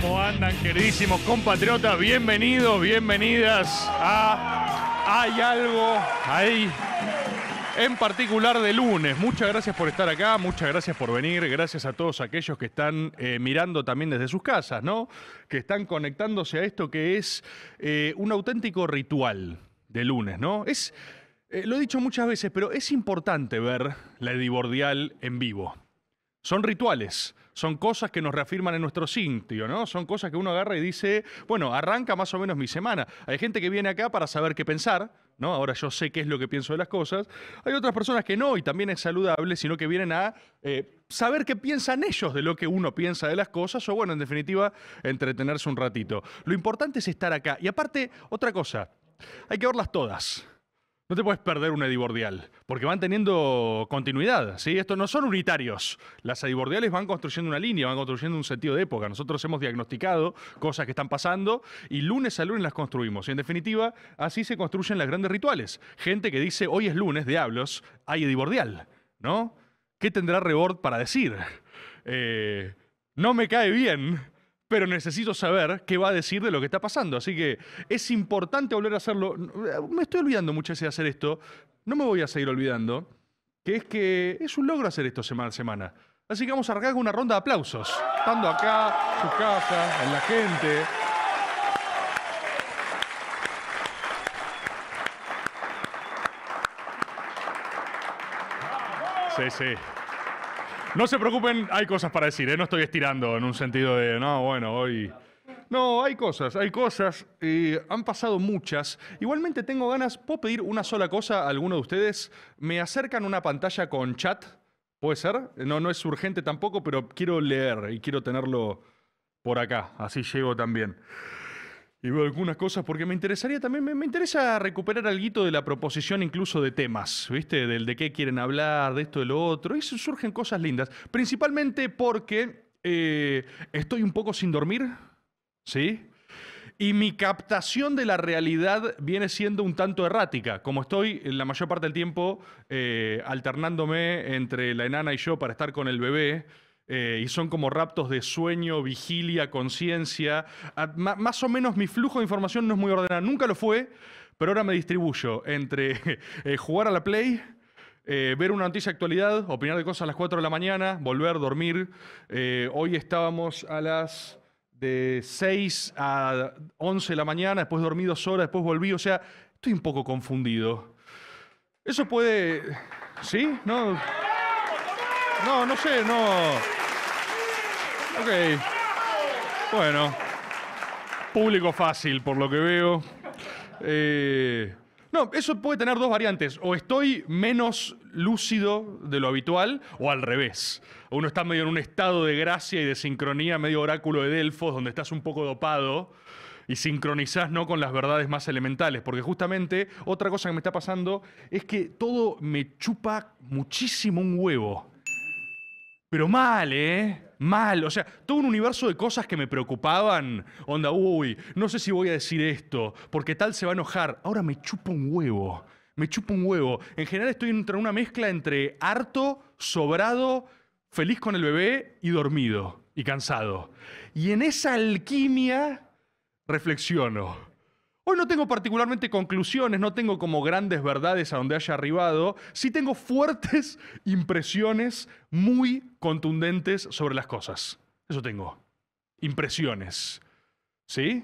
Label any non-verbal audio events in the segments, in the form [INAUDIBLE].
¿Cómo andan, queridísimos compatriotas? Bienvenidos, bienvenidas a Hay algo ahí. En particular de lunes, muchas gracias por estar acá, muchas gracias por venir, gracias a todos aquellos que están eh, mirando también desde sus casas, ¿no? Que están conectándose a esto que es eh, un auténtico ritual de lunes, ¿no? Es, eh, lo he dicho muchas veces, pero es importante ver la edibordial en vivo. Son rituales, son cosas que nos reafirman en nuestro sitio, ¿no? Son cosas que uno agarra y dice, bueno, arranca más o menos mi semana. Hay gente que viene acá para saber qué pensar, ¿no? Ahora yo sé qué es lo que pienso de las cosas. Hay otras personas que no, y también es saludable, sino que vienen a eh, saber qué piensan ellos de lo que uno piensa de las cosas, o bueno, en definitiva, entretenerse un ratito. Lo importante es estar acá. Y aparte, otra cosa, hay que verlas todas. No te puedes perder un edibordial, porque van teniendo continuidad, ¿sí? Estos no son unitarios. Las edibordiales van construyendo una línea, van construyendo un sentido de época. Nosotros hemos diagnosticado cosas que están pasando y lunes a lunes las construimos. Y en definitiva, así se construyen las grandes rituales. Gente que dice, hoy es lunes, diablos, hay edibordial, ¿no? ¿Qué tendrá Rebord para decir? Eh, no me cae bien pero necesito saber qué va a decir de lo que está pasando. Así que es importante volver a hacerlo. Me estoy olvidando muchas veces de hacer esto, no me voy a seguir olvidando, que es que es un logro hacer esto semana a semana. Así que vamos a arrancar con una ronda de aplausos, estando acá, en su casa, en la gente. Sí, sí. No se preocupen, hay cosas para decir, ¿eh? no estoy estirando en un sentido de, no, bueno, hoy... No, hay cosas, hay cosas, y han pasado muchas. Igualmente tengo ganas, ¿puedo pedir una sola cosa a alguno de ustedes? ¿Me acercan una pantalla con chat? ¿Puede ser? No, no es urgente tampoco, pero quiero leer y quiero tenerlo por acá, así llego también y veo algunas cosas porque me interesaría también, me, interesa recuperar algo de la proposición incluso de temas, ¿viste? Del de qué quieren hablar, de esto, de lo otro. Y surgen cosas lindas. Principalmente porque eh, estoy un poco sin dormir, ¿sí? Y mi captación de la realidad viene siendo un tanto errática. Como estoy la mayor parte del tiempo eh, alternándome entre la enana y yo para estar con el bebé, eh, y son como raptos de sueño, vigilia, conciencia. Ah, más o menos mi flujo de información no es muy ordenado, nunca lo fue, pero ahora me distribuyo entre [LAUGHS] eh, jugar a la Play. Eh, ver una noticia actualidad, opinar de cosas a las 4 de la mañana, volver, dormir. hoy estábamos a las de 6 a 11 de la mañana, después dormí dos horas, después volví. O sea, estoy un poco confundido. Eso puede... ¿Sí? No. No, no sé, no. Ok. Bueno. Público fácil, por lo que veo. Eh, no, eso puede tener dos variantes. O estoy menos lúcido de lo habitual, o al revés. Uno está medio en un estado de gracia y de sincronía, medio oráculo de Delfos, donde estás un poco dopado y sincronizás no con las verdades más elementales, porque justamente otra cosa que me está pasando es que todo me chupa muchísimo un huevo. Pero mal, ¿eh? Mal, o sea, todo un universo de cosas que me preocupaban. Onda, uy, no sé si voy a decir esto, porque tal se va a enojar. Ahora me chupa un huevo, me chupo un huevo. En general estoy entre una mezcla entre harto, sobrado, feliz con el bebé y dormido y cansado. Y en esa alquimia reflexiono. Hoy no tengo particularmente conclusiones, no tengo como grandes verdades a donde haya arribado, sí tengo fuertes [LAUGHS] impresiones muy contundentes sobre las cosas. Eso tengo. Impresiones. ¿Sí?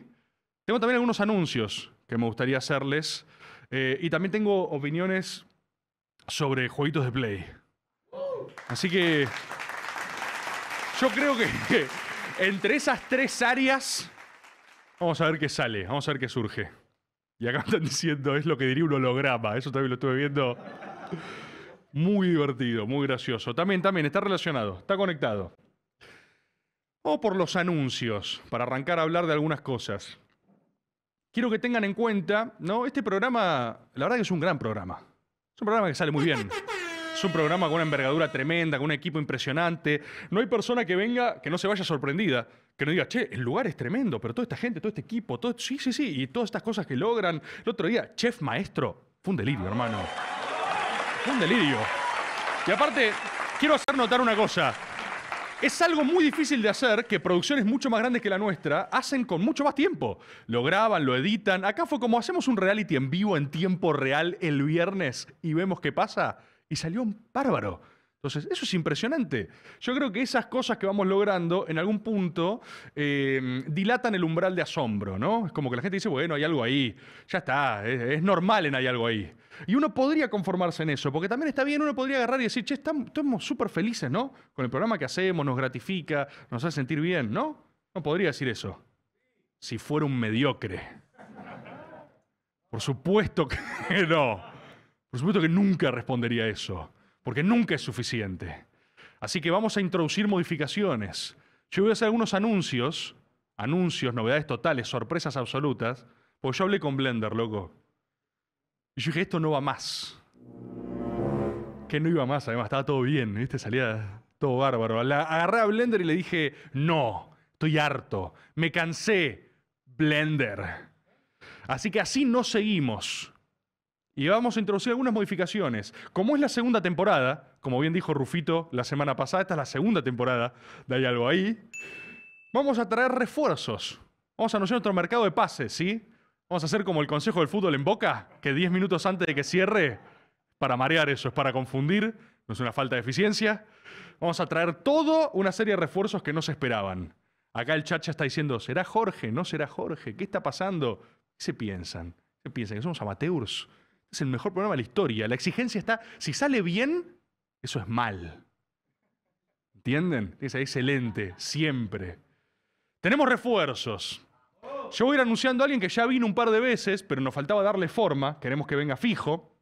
Tengo también algunos anuncios que me gustaría hacerles eh, y también tengo opiniones sobre jueguitos de play. Así que yo creo que [LAUGHS] entre esas tres áreas vamos a ver qué sale, vamos a ver qué surge. Y acá están diciendo, es lo que diría un holograma. Eso también lo estuve viendo. Muy divertido, muy gracioso. También, también, está relacionado, está conectado. O por los anuncios, para arrancar a hablar de algunas cosas. Quiero que tengan en cuenta, ¿no? Este programa, la verdad que es un gran programa. Es un programa que sale muy bien. Es un programa con una envergadura tremenda, con un equipo impresionante. No hay persona que venga que no se vaya sorprendida. Que no diga, che, el lugar es tremendo, pero toda esta gente, todo este equipo, todo, sí, sí, sí, y todas estas cosas que logran. El otro día, chef maestro, fue un delirio, hermano. Fue un delirio. Y aparte, quiero hacer notar una cosa. Es algo muy difícil de hacer que producciones mucho más grandes que la nuestra hacen con mucho más tiempo. Lo graban, lo editan. Acá fue como hacemos un reality en vivo en tiempo real el viernes y vemos qué pasa. Y salió un bárbaro. Entonces, eso es impresionante. Yo creo que esas cosas que vamos logrando, en algún punto, em, dilatan el umbral de asombro, ¿no? Es como que la gente dice, bueno, hay algo ahí, ya está, es, normal en hay algo ahí. Y uno podría conformarse en eso, porque también está bien, uno podría agarrar y decir, che, estamos, súper felices, ¿no? Con el programa que hacemos, nos gratifica, nos hace sentir bien, ¿no? No podría decir eso. Si fuera un mediocre. Por supuesto que [LAUGHS] no. Por supuesto que nunca respondería eso porque nunca es suficiente. Así que vamos a introducir modificaciones. Yo voy a hacer algunos anuncios, anuncios, novedades totales, sorpresas absolutas, porque yo hablé con Blender, loco. Y yo dije, esto no va más. Que no iba más, además, estaba todo bien, ¿viste? Salía todo bárbaro. agarré a Blender y le dije, no, estoy harto, me cansé, Blender. Así que así no seguimos y vamos a introducir algunas modificaciones. Como es la segunda temporada, como bien dijo Rufito la semana pasada, esta es la segunda temporada de Hay algo ahí, vamos a traer refuerzos. Vamos a anunciar nuestro mercado de pases, ¿sí? Vamos a hacer como el Consejo del Fútbol en Boca, que 10 minutos antes de que cierre, para marear eso, es para confundir, no es una falta de eficiencia. Vamos a traer todo una serie de refuerzos que no se esperaban. Acá el chat está diciendo, ¿será Jorge? ¿No será Jorge? ¿Qué está pasando? ¿Qué se piensan? ¿Qué piensan? ¿Que somos amateurs? Es el mejor programa de la historia. La exigencia está, si sale bien, eso es mal. ¿Entienden? Es excelente, siempre. Tenemos refuerzos. Yo voy a ir anunciando a alguien que ya vino un par de veces, pero nos faltaba darle forma, queremos que venga fijo.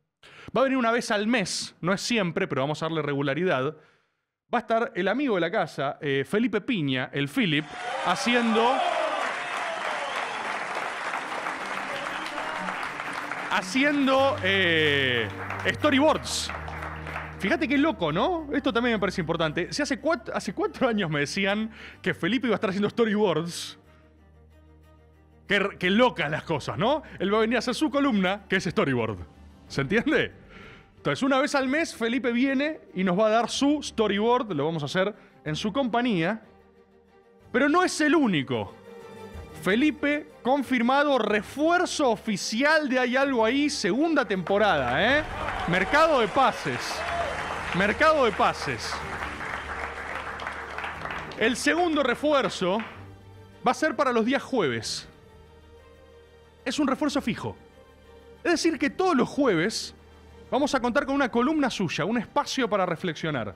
Va a venir una vez al mes, no es siempre, pero vamos a darle regularidad. Va a estar el amigo de la casa, eh, Felipe Piña, el Philip, haciendo haciendo eh, storyboards. Fíjate qué loco, ¿no? Esto también me parece importante. Si hace cuatro, hace años me decían que Felipe iba a estar haciendo storyboards. qué locas las cosas, ¿no? Él va a venir a hacer su columna, que es storyboard. ¿Se entiende? Entonces, una vez al mes, Felipe viene y nos va a dar su storyboard. Lo vamos a hacer en su compañía. Pero no es el único. Felipe, confirmado refuerzo oficial de Hay Algo Ahí, segunda temporada, ¿eh? Mercado de pases. Mercado de pases. El segundo refuerzo va a ser para los días jueves. Es un refuerzo fijo. Es decir, que todos los jueves vamos a contar con una columna suya, un espacio para reflexionar.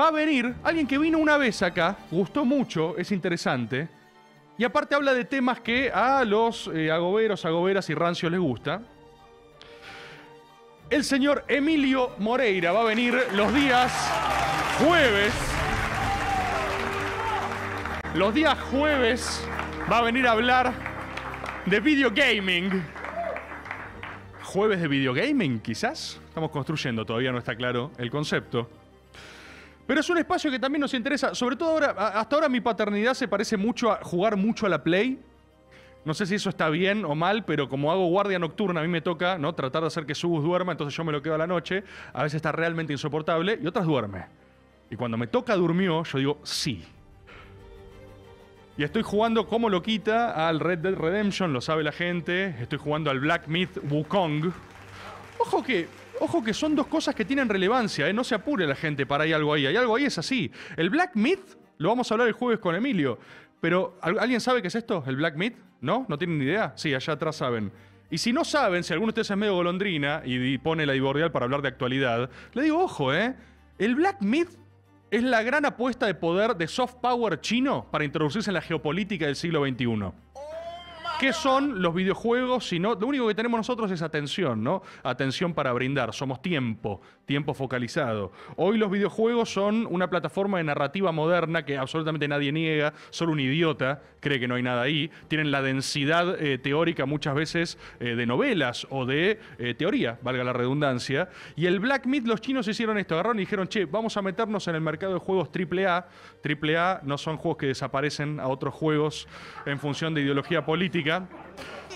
Va a venir alguien que vino una vez acá, gustó mucho, es interesante y aparte habla de temas que a los eh, agoberos, agoberas y rancios les gusta. El señor Emilio Moreira va a venir los días jueves. Los días jueves va a venir a hablar de videogaming. Jueves de videogaming, quizás. Estamos construyendo, todavía no está claro el concepto. Pero es un espacio que también nos interesa, sobre todo ahora, hasta ahora mi paternidad se parece mucho a jugar mucho a la Play. No sé si eso está bien o mal, pero como hago guardia nocturna, a mí me toca ¿no? tratar de hacer que Subus duerma, entonces yo me lo quedo a la noche. A veces está realmente insoportable y otras duerme. Y cuando me toca durmió, yo digo sí. Y estoy jugando como lo quita al Red Dead Redemption, lo sabe la gente. Estoy jugando al Black Myth Wukong. Ojo que Ojo que son dos cosas que tienen relevancia, ¿eh? no se apure la gente para hay algo ahí. Hay algo ahí, es así. El Black Myth, lo vamos a hablar el jueves con Emilio, pero ¿alguien sabe qué es esto? ¿El Black Myth? ¿No? ¿No tienen ni idea? Sí, allá atrás saben. Y si no saben, si alguno de ustedes es medio golondrina y pone la divordial para hablar de actualidad, le digo, ojo, ¿eh? El Black Myth es la gran apuesta de poder de soft power chino para introducirse en la geopolítica del siglo XXI. ¿Qué son los videojuegos? Si lo único que tenemos nosotros es atención, ¿no? Atención para brindar. Somos tiempo, tiempo focalizado. Hoy los videojuegos son una plataforma de narrativa moderna que absolutamente nadie niega, solo un idiota cree que no hay nada ahí. Tienen la densidad eh, teórica muchas veces eh, de novelas o de eh, teoría, valga la redundancia. Y el Black Mid, los chinos hicieron esto, agarraron y dijeron, che, vamos a meternos en el mercado de juegos AAA. AAA no son juegos que desaparecen a otros juegos en función de ideología política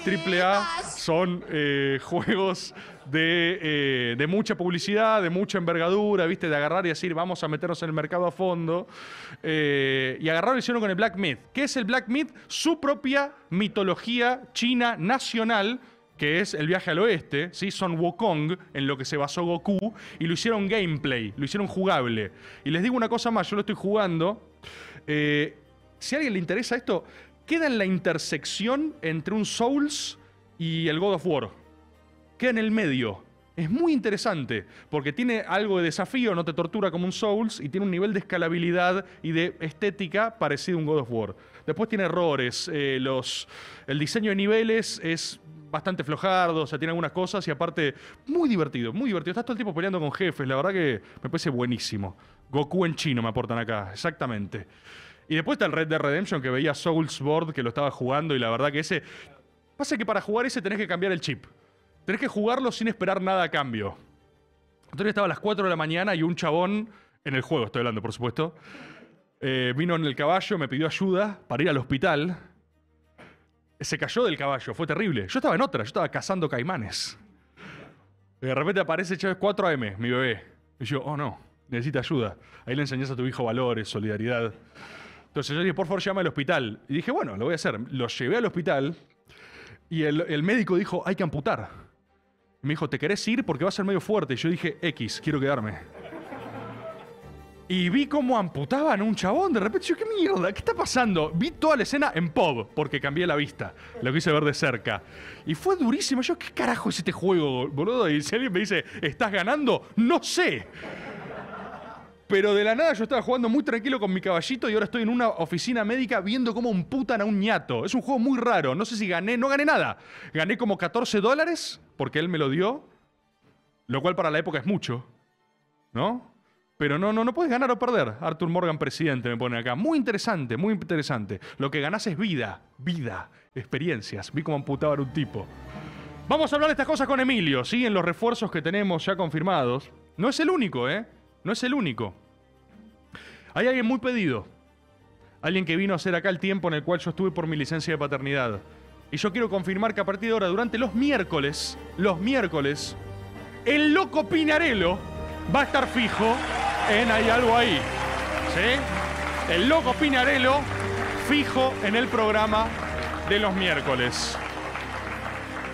Triple A son eh, [LAUGHS] juegos eh, de, mucha publicidad, de mucha envergadura, ¿viste? De agarrar y decir, vamos a meternos en el mercado a fondo. Eh, y agarraron y hicieron con el Black Myth. ¿Qué es el Black Myth? Su propia mitología china nacional que es el viaje al oeste, ¿sí? son Wukong, en lo que se basó Goku, y lo hicieron gameplay, lo hicieron jugable. Y les digo una cosa más, yo lo estoy jugando. si a alguien le interesa esto, queda en la intersección entre un Souls y el God of War. Queda en el medio. Es muy interesante, porque tiene algo de desafío, no te tortura como un Souls, y tiene un nivel de escalabilidad y de estética parecido a un God of War. Después tiene errores, eh, los, el diseño de niveles es bastante flojardo, o sea, tiene algunas cosas, y aparte, muy divertido, muy divertido. Estás todo el tiempo peleando con jefes, la verdad que me parece buenísimo. Goku en chino me aportan acá, exactamente. Y después está el Red Dead Redemption que veía Soulsboard que lo estaba jugando y la verdad que ese. Pasa que para jugar ese tenés que cambiar el chip. Tenés que jugarlo sin esperar nada a cambio. Entonces estaba a las 4 de la mañana y un chabón, en el juego estoy hablando por supuesto, eh, vino en el caballo, me pidió ayuda para ir al hospital. Se cayó del caballo, fue terrible. Yo estaba en otra, yo estaba cazando caimanes. De repente aparece es 4AM, mi bebé. Y yo, oh no, necesita ayuda. Ahí le enseñás a tu hijo valores, solidaridad. Entonces yo dije, por favor, llama al hospital. Y dije, bueno, lo voy a hacer. Lo llevé al hospital y el, médico dijo, hay que amputar. me dijo, ¿te querés ir? Porque va a ser medio fuerte. Y yo dije, X, quiero quedarme. Y vi cómo amputaban a un chabón. De repente, yo, ¿qué mierda? ¿Qué está pasando? Vi toda la escena en pop, porque cambié la vista. Lo quise ver de cerca. Y fue durísimo. Yo, ¿qué carajo es este juego, boludo? Y si alguien me dice, ¿estás ganando? No sé. Pero de la nada yo estaba jugando muy tranquilo con mi caballito y ahora estoy en una oficina médica viendo cómo amputan a un ñato. Es un juego muy raro. No sé si gané, no gané nada. Gané como 14 dólares porque él me lo dio, lo cual para la época es mucho. ¿No? Pero no, no, no puedes ganar o perder. Arthur Morgan, presidente, me pone acá. Muy interesante, muy interesante. Lo que ganas es vida, vida, experiencias. Vi cómo amputaban un tipo. Vamos a hablar de estas cosas con Emilio, ¿sí? En los refuerzos que tenemos ya confirmados. No es el único, ¿eh? No es el único. Hay alguien muy pedido. Alguien que vino a hacer acá el tiempo en el cual yo estuve por mi licencia de paternidad. Y yo quiero confirmar que a partir de ahora, durante los miércoles, los miércoles, el loco Pinarello va a estar fijo en Hay algo ahí. ¿Sí? El loco Pinarello fijo en el programa de los miércoles.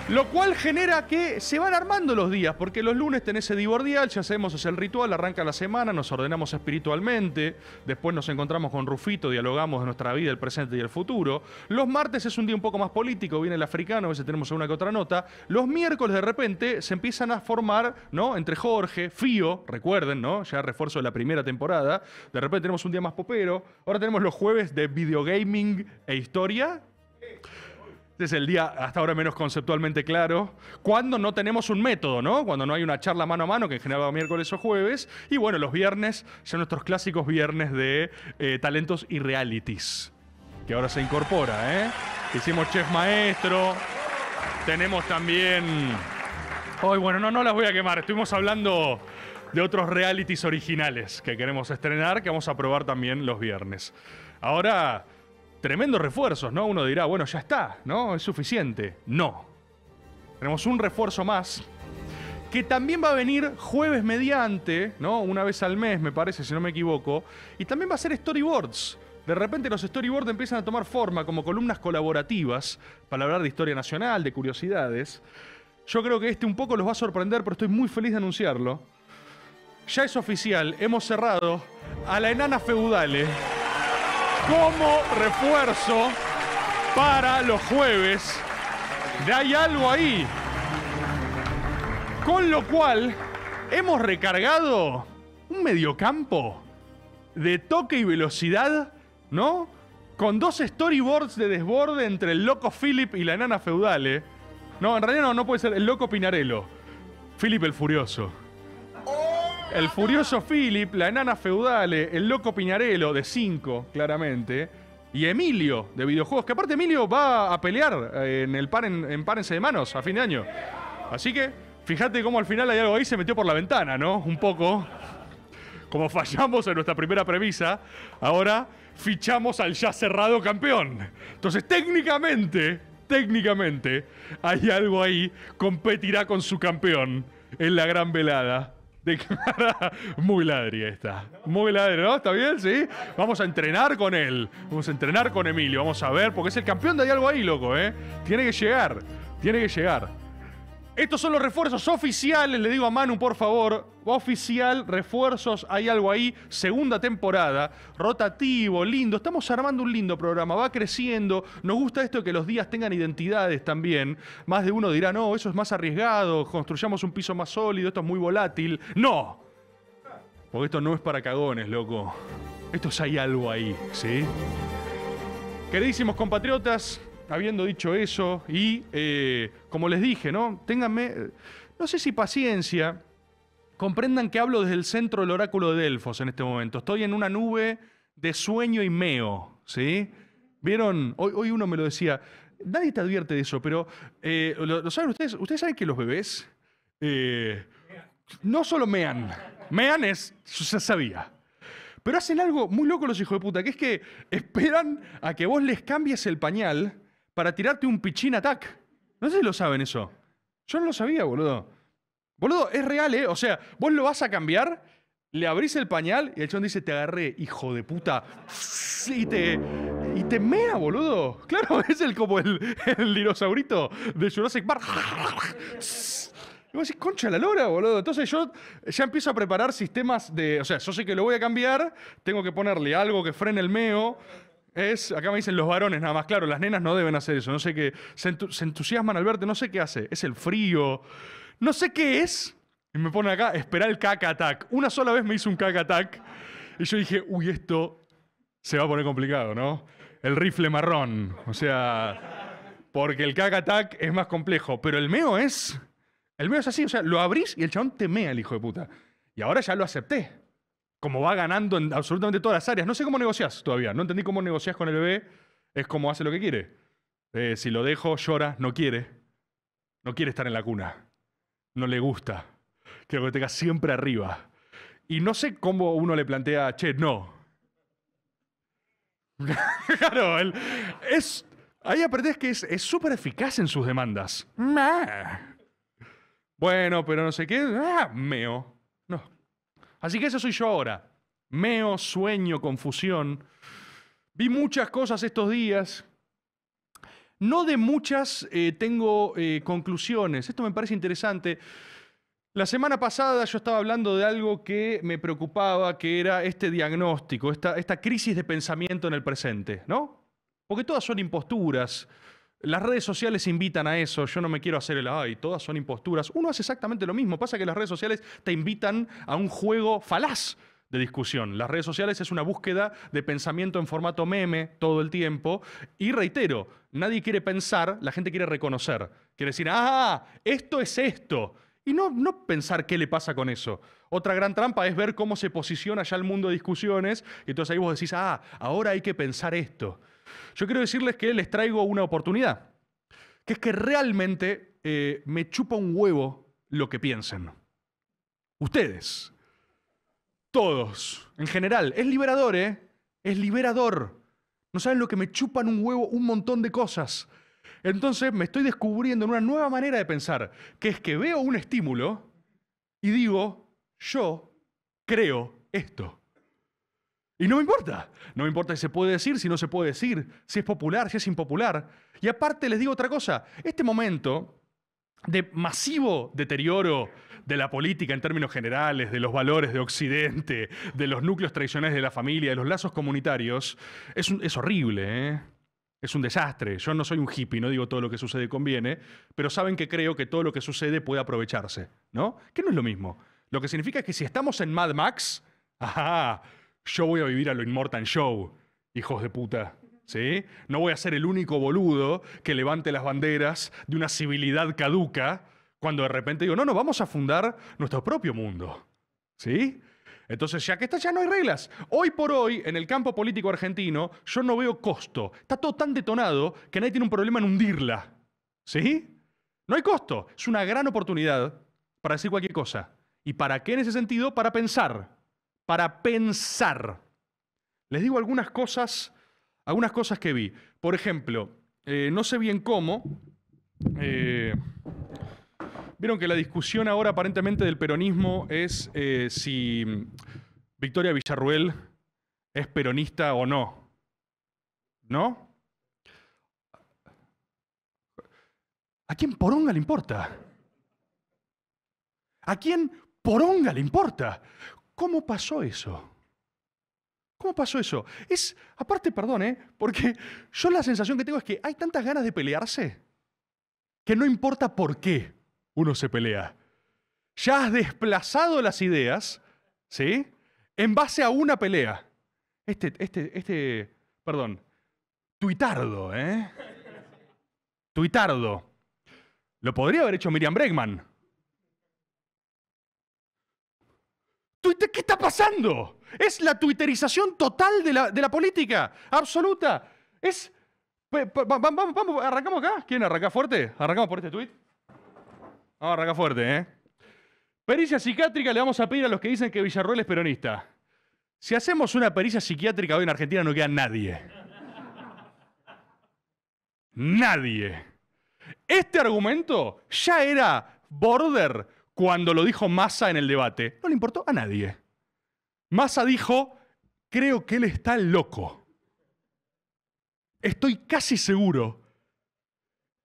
Lo cual genera que se van armando los días, porque los lunes tenés ese divordial, ya sabemos, es el ritual, arranca la semana, nos ordenamos espiritualmente, después nos encontramos con Rufito, dialogamos de nuestra vida, el presente y el futuro. Los martes es un día un poco más político, viene el africano, a veces tenemos una que otra nota. Los miércoles de repente se empiezan a formar, ¿no? Entre Jorge, Fío, recuerden, ¿no? Ya refuerzo de la primera temporada. De repente tenemos un día más popero. Ahora tenemos los jueves de videogaming e historia. Este es el día hasta ahora menos conceptualmente claro. Cuando no tenemos un método, ¿no? Cuando no hay una charla mano a mano, que en general va miércoles o jueves. Y bueno, los viernes son nuestros clásicos viernes de eh, talentos y realities. Que ahora se incorpora, ¿eh? Hicimos Chef Maestro. Tenemos también. Hoy, bueno, no, no las voy a quemar. Estuvimos hablando de otros realities originales que queremos estrenar, que vamos a probar también los viernes. Ahora tremendos refuerzos, ¿no? Uno dirá, bueno, ya está, ¿no? Es suficiente. No. Tenemos un refuerzo más que también va a venir jueves mediante, ¿no? Una vez al mes, me parece, si no me equivoco. Y también va a ser storyboards. De repente los storyboards empiezan a tomar forma como columnas colaborativas para hablar de historia nacional, de curiosidades. Yo creo que este un poco los va a sorprender, pero estoy muy feliz de anunciarlo. Ya es oficial, hemos cerrado a la enana feudale como refuerzo para los jueves. De hay algo ahí. Con lo cual, hemos recargado un mediocampo de toque y velocidad, ¿no? Con dos storyboards de desborde entre el loco Philip y la nana feudale. ¿eh? No, en realidad no, no puede ser el loco Pinarello. Philip el Furioso. El furioso Philip, la enana feudale, el loco Piñarelo de 5, claramente. Y Emilio de videojuegos, que aparte Emilio va a pelear eh, en el par en, en Párense de Manos a fin de año. Así que fíjate cómo al final hay algo ahí, se metió por la ventana, ¿no? Un poco. Como fallamos en nuestra primera premisa, ahora fichamos al ya cerrado campeón. Entonces, técnicamente, técnicamente, hay algo ahí, competirá con su campeón en la gran velada. De cara. muy ladri esta. Muy ladri, ¿no? ¿Está bien? Sí. Vamos a entrenar con él. Vamos a entrenar con Emilio. Vamos a ver, porque es el campeón de algo ahí, loco, ¿eh? Tiene que llegar. Tiene que llegar. Estos son los refuerzos oficiales, le digo a Manu por favor, oficial, refuerzos, hay algo ahí, segunda temporada, rotativo, lindo, estamos armando un lindo programa, va creciendo, nos gusta esto que los días tengan identidades también, más de uno dirá, no, eso es más arriesgado, construyamos un piso más sólido, esto es muy volátil, no, porque esto no es para cagones, loco, esto es hay algo ahí, ¿sí? Queridísimos compatriotas, habiendo dicho eso, y eh, como les dije, ¿no? Ténganme, no sé si paciencia, comprendan que hablo desde el centro del oráculo de Delfos en este momento. Estoy en una nube de sueño y meo, ¿sí? Vieron, hoy, uno me lo decía, nadie te advierte de eso, pero eh, ¿lo, saben ustedes? ¿Ustedes saben que los bebés eh, no solo mean, mean es, se sabía. Pero hacen algo muy loco los hijos de puta, que es que esperan a que vos les cambies el pañal para tirarte un pichín attack. No sé si lo saben eso. Yo no lo sabía, boludo. Boludo, es real, ¿eh? O sea, vos lo vas a cambiar, le abrís el pañal y el chon dice, te agarré, hijo de puta. Y te, y te mea, boludo. Claro, [LAUGHS] es el como el, el dinosaurito de Jurassic Park. Y vos decís, concha la lora, boludo. Entonces yo ya empiezo a preparar sistemas de. O sea, yo sé que lo voy a cambiar, tengo que ponerle algo que frene el meo, acá me dicen los varones nada más, claro, las nenas no deben hacer eso, no sé qué, se, entusiasman al verte, no sé qué hace, es el frío, no sé qué es, y me pone acá, esperar el caca attack. Una sola vez me hizo un caca attack y yo dije, uy, esto se va a poner complicado, ¿no? El rifle marrón, o sea, porque el caca attack es más complejo, pero el meo es, el meo es así, o sea, lo abrís y el chabón te mea, el hijo de puta. Y ahora ya lo acepté como va ganando en absolutamente todas las áreas. No sé cómo negocias todavía. No entendí cómo negocias con el bebé. Es como hace lo que quiere. Eh, si lo dejo, llora, no quiere. No quiere estar en la cuna. No le gusta. Quiero que lo tenga siempre arriba. Y no sé cómo uno le plantea, che, no. [LAUGHS] claro, él, es, ahí aprendes que es súper eficaz en sus demandas. Bueno, pero no sé qué. Ah, meo. Así que eso soy yo ahora. Meo, sueño, confusión. Vi muchas cosas estos días. No de muchas eh, tengo eh, conclusiones. Esto me parece interesante. La semana pasada yo estaba hablando de algo que me preocupaba, que era este diagnóstico, esta, esta crisis de pensamiento en el presente, ¿no? Porque todas son imposturas. Las redes sociales invitan a eso, yo no me quiero hacer el, ay, todas son imposturas. Uno hace exactamente lo mismo, pasa que las redes sociales te invitan a un juego falaz de discusión. Las redes sociales es una búsqueda de pensamiento en formato meme todo el tiempo. Y reitero, nadie quiere pensar, la gente quiere reconocer. Quiere decir, ah, esto es esto. Y no, no pensar qué le pasa con eso. Otra gran trampa es ver cómo se posiciona ya el mundo de discusiones. Y entonces ahí vos decís, ah, ahora hay que pensar esto. Yo quiero decirles que les traigo una oportunidad, que es que realmente eh, me chupa un huevo lo que piensen. Ustedes, todos, en general, es liberador, ¿eh? Es liberador. No saben lo que me chupan un huevo un montón de cosas. Entonces me estoy descubriendo en una nueva manera de pensar, que es que veo un estímulo y digo, yo creo esto. Y no me importa. No me importa si se puede decir, si no se puede decir, si es popular, si es impopular. Y aparte les digo otra cosa, este momento de masivo deterioro de la política en términos generales, de los valores de Occidente, de los núcleos tradicionales de la familia, de los lazos comunitarios, es, es horrible. ¿eh? Es un desastre. Yo no soy un hippie, no digo todo lo que sucede conviene, pero saben que creo que todo lo que sucede puede aprovecharse, ¿no? Que no es lo mismo. Lo que significa es que si estamos en Mad Max, ajá, yo voy a vivir a lo Immortal Show, hijos de puta. ¿Sí? No voy a ser el único boludo que levante las banderas de una civilidad caduca cuando de repente digo, no, no, vamos a fundar nuestro propio mundo. ¿Sí? Entonces, ya que está, ya no hay reglas. Hoy por hoy, en el campo político argentino, yo no veo costo. Está todo tan detonado que nadie tiene un problema en hundirla. ¿Sí? No hay costo. Es una gran oportunidad para decir cualquier cosa. ¿Y para qué en ese sentido? Para pensar para pensar. Les digo algunas cosas, algunas cosas que vi. Por ejemplo, eh, no sé bien cómo. Eh, vieron que la discusión ahora aparentemente del peronismo es eh, si Victoria Villarruel es peronista o no. ¿No? ¿A quién poronga le importa? ¿A quién poronga le importa? ¿Cómo pasó eso? ¿Cómo pasó eso? Es, aparte, perdón, ¿eh? porque yo la sensación que tengo es que hay tantas ganas de pelearse que no importa por qué uno se pelea. Ya has desplazado las ideas, ¿sí? En base a una pelea. Este, este, este, perdón, tuitardo, ¿eh? Tuitardo. Lo podría haber hecho Miriam Bregman. ¿Qué está pasando? Es la twitterización total de la, política, absoluta. Es. Vamos, arrancamos acá. ¿Quién arranca fuerte? Arrancamos por este tweet. Vamos, arrancar fuerte, ¿eh? Pericia psiquiátrica le vamos a pedir a los que dicen que Villarroel es peronista. Si hacemos una pericia psiquiátrica hoy en Argentina no queda nadie. Nadie. Este argumento ya era border cuando lo dijo Massa en el debate. No le importó a nadie. Massa dijo, creo que él está loco. Estoy casi seguro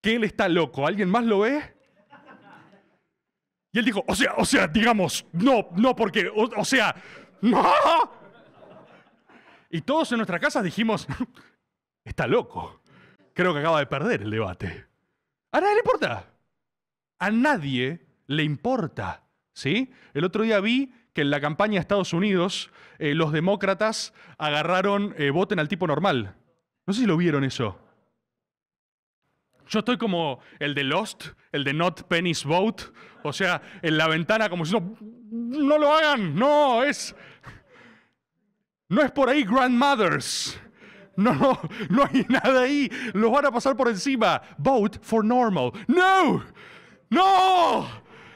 que él está loco. ¿Alguien más lo ve? Y él dijo, o sea, o sea, digamos, no, no, porque, o, o sea, no. Y todos en nuestra casa dijimos, [LAUGHS] está loco. Creo que acaba de perder el debate. A nadie le importa. A nadie le importa. ¿sí? El otro día vi que en la campaña de Estados Unidos eh, los demócratas agarraron, voten eh, al tipo normal. No sé si lo vieron eso. Yo estoy como el de Lost, el de Not Penny's Vote, o sea, en la ventana como si no, no lo hagan, no, es... No es por ahí, grandmothers. No, no, no hay nada ahí. Los van a pasar por encima. Vote for normal. No, no.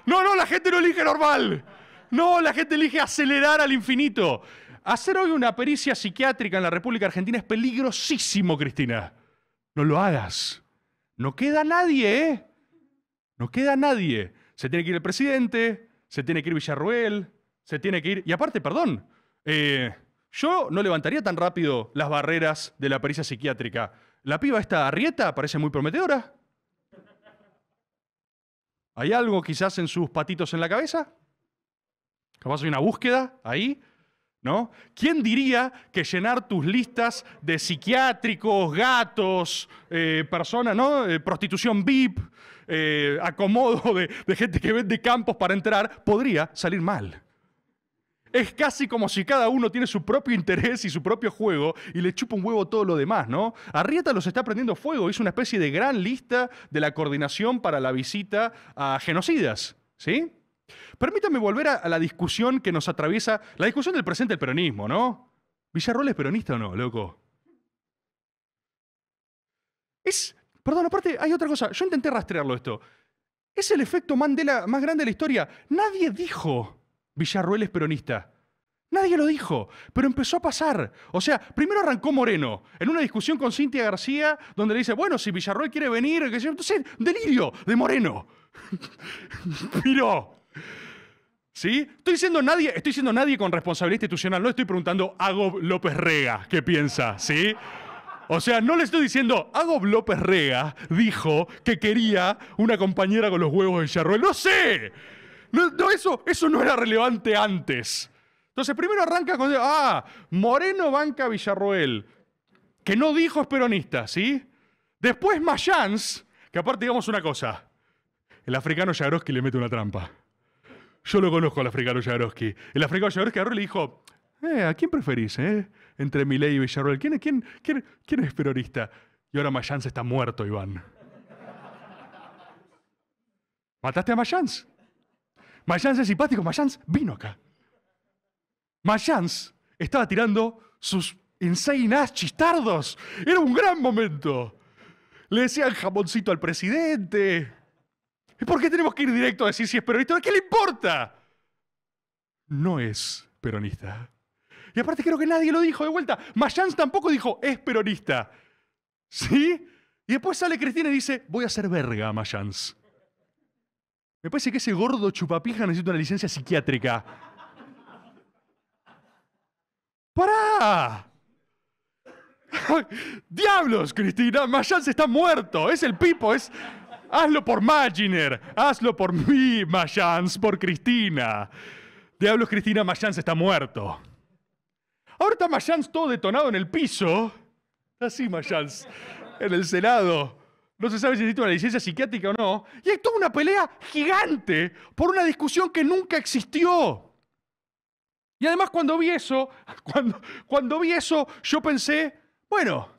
No, no, la gente no elige normal. No, la gente elige acelerar al infinito. Hacer hoy una pericia psiquiátrica en la República Argentina es peligrosísimo, Cristina. No lo hagas. No queda nadie, ¿eh? No queda nadie. Se tiene que ir el presidente, se tiene que ir Villarruel, se tiene que ir... Y aparte, perdón, eh, yo no levantaría tan rápido las barreras de la pericia psiquiátrica. La piba esta Arrieta parece muy prometedora. ¿Hay algo quizás en sus patitos en la cabeza? ¿Capaz hay una búsqueda ahí? ¿No? ¿Quién diría que llenar tus listas de psiquiátricos, gatos, eh, personas, ¿no? Eh, prostitución VIP, eh, acomodo de, de gente que vende campos para entrar, podría salir mal? Es casi como si cada uno tiene su propio interés y su propio juego y le chupa un huevo todo lo demás, ¿no? Arrieta los está prendiendo fuego, Es una especie de gran lista de la coordinación para la visita a genocidas, ¿sí? Permítame volver a, la discusión que nos atraviesa, la discusión del presente del peronismo, ¿no? ¿Villarroel es peronista o no, loco? Es, perdón, aparte hay otra cosa, yo intenté rastrearlo esto. Es el efecto Mandela más grande de la historia. Nadie dijo Villarruel es peronista. Nadie lo dijo, pero empezó a pasar. O sea, primero arrancó Moreno en una discusión con Cintia García, donde le dice, bueno, si Villarroel quiere venir, que entonces, delirio de Moreno. [LAUGHS] Miró. ¿Sí? Estoy diciendo nadie, estoy nadie con responsabilidad institucional, no estoy preguntando a Gob López Rega qué piensa, ¿sí? O sea, no le estoy diciendo, Agob López Rega dijo que quería una compañera con los huevos de Villarroel. ¡No sé! No, eso, eso no era relevante antes. Entonces, primero arranca con, ah, Moreno banca Villarroel, que no dijo es peronista, ¿sí? Después Mayans, que aparte digamos una cosa, el africano Yagroski le mete una trampa. Yo lo conozco al africano Yagroski. El africano Yagroski le dijo, eh, ¿a quién preferís, eh? Entre Milei y Villarroel. ¿Quién, quién, quién, quién es peronista? Y ahora Mayans está muerto, Iván. ¿Mataste a Mayans? Mayans es simpático, Mayans vino acá. Mayans estaba tirando sus ensayinas chistardos. Era un gran momento. Le decían jamoncito al presidente. ¿Y ¿Por qué tenemos que ir directo a decir si es peronista? ¿Qué le importa? No es peronista. Y aparte creo que nadie lo dijo de vuelta. Mayans tampoco dijo es peronista. ¿Sí? Y después sale Cristina y dice, voy a hacer verga a Mayans. Me parece que ese gordo chupapija necesita una licencia psiquiátrica. Para [LAUGHS] ¡Diablos, Cristina! Mayans está muerto. Es el pipo, es. Hazlo por Maginer. Hazlo por mí, Mayans, por Cristina. Diablos, Cristina, Mayans está muerto. Ahora está Mayans todo detonado en el piso. Así, Mayans. En el Senado. No se sabe si necesita una licencia psiquiátrica o no. Y hay toda una pelea gigante por una discusión que nunca existió. Y además cuando vi eso, [LAUGHS] cuando, vi eso, yo pensé, bueno,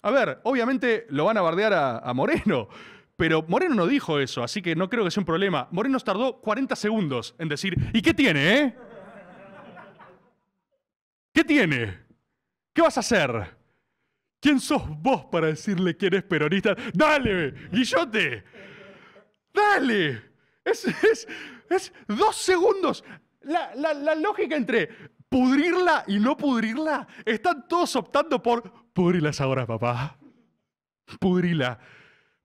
a ver, obviamente lo van a bardear a, Moreno, pero Moreno no dijo eso, así que no creo que sea un problema. Moreno tardó 40 segundos en decir, ¿y qué tiene, eh? ¿Qué tiene? ¿Qué vas a hacer? ¿Quién sos vos para decirle quién eres peronista? ¡Dale, Guillote! ¡Dale! Es, es, es dos segundos. La, lógica entre pudrirla y no pudrirla, están todos optando por pudrilas ahora, papá. Pudrila.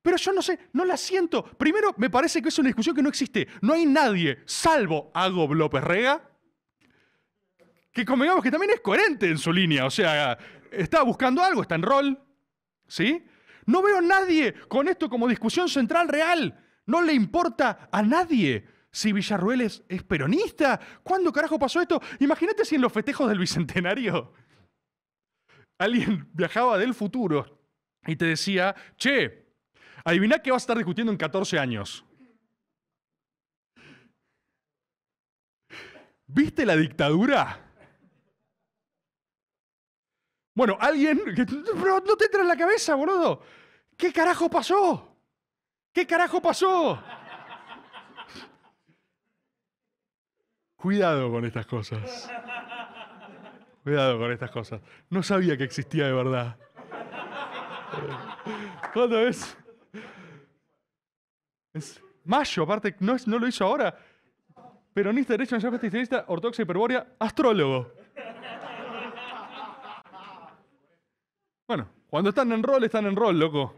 Pero yo no sé, no la siento. Primero, me parece que es una discusión que no existe. No hay nadie, salvo Hago López Rega, que convengamos que también es coherente en su línea. O sea, está buscando algo, está en rol. ¿Sí? No veo a nadie con esto como discusión central real. No le importa a nadie si Villarruel es, peronista. ¿Cuándo carajo pasó esto? Imagínate si en los festejos del Bicentenario [LAUGHS] alguien viajaba del futuro y te decía, che, adiviná qué vas a estar discutiendo en 14 años. ¿Viste la dictadura? Bueno, alguien. [LAUGHS] no te entras en la cabeza, boludo. ¿Qué carajo pasó? ¿Qué carajo pasó? [LAUGHS] Cuidado con estas cosas. Cuidado con estas cosas. No sabía que existía de verdad. [LAUGHS] ¿Cuándo es? Es mayo, aparte, no, lo hizo ahora. Peronista, derecho, festicionista, ortodoxa, hiperbórea, astrólogo. Bueno, cuando están en rol, están en rol, loco.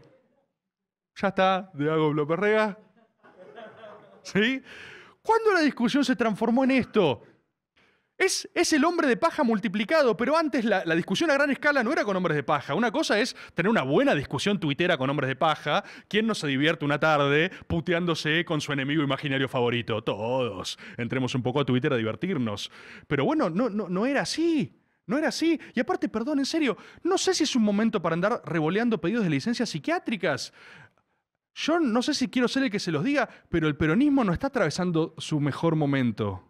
Ya está, Diego Bloperrega. ¿Sí? ¿Cuándo la discusión se transformó en esto? Es, el hombre de paja multiplicado, pero antes la, discusión a gran escala no era con hombres de paja. Una cosa es tener una buena discusión tuitera con hombres de paja. ¿Quién no se divierte una tarde puteándose con su enemigo imaginario favorito? Todos. Entremos un poco a Twitter a divertirnos. Pero bueno, no, no, no era así. No era así. Y aparte, perdón, en serio, no sé si es un momento para andar revoleando pedidos de licencias psiquiátricas. Yo no sé si quiero ser el que se los diga, pero el peronismo no está atravesando su mejor momento.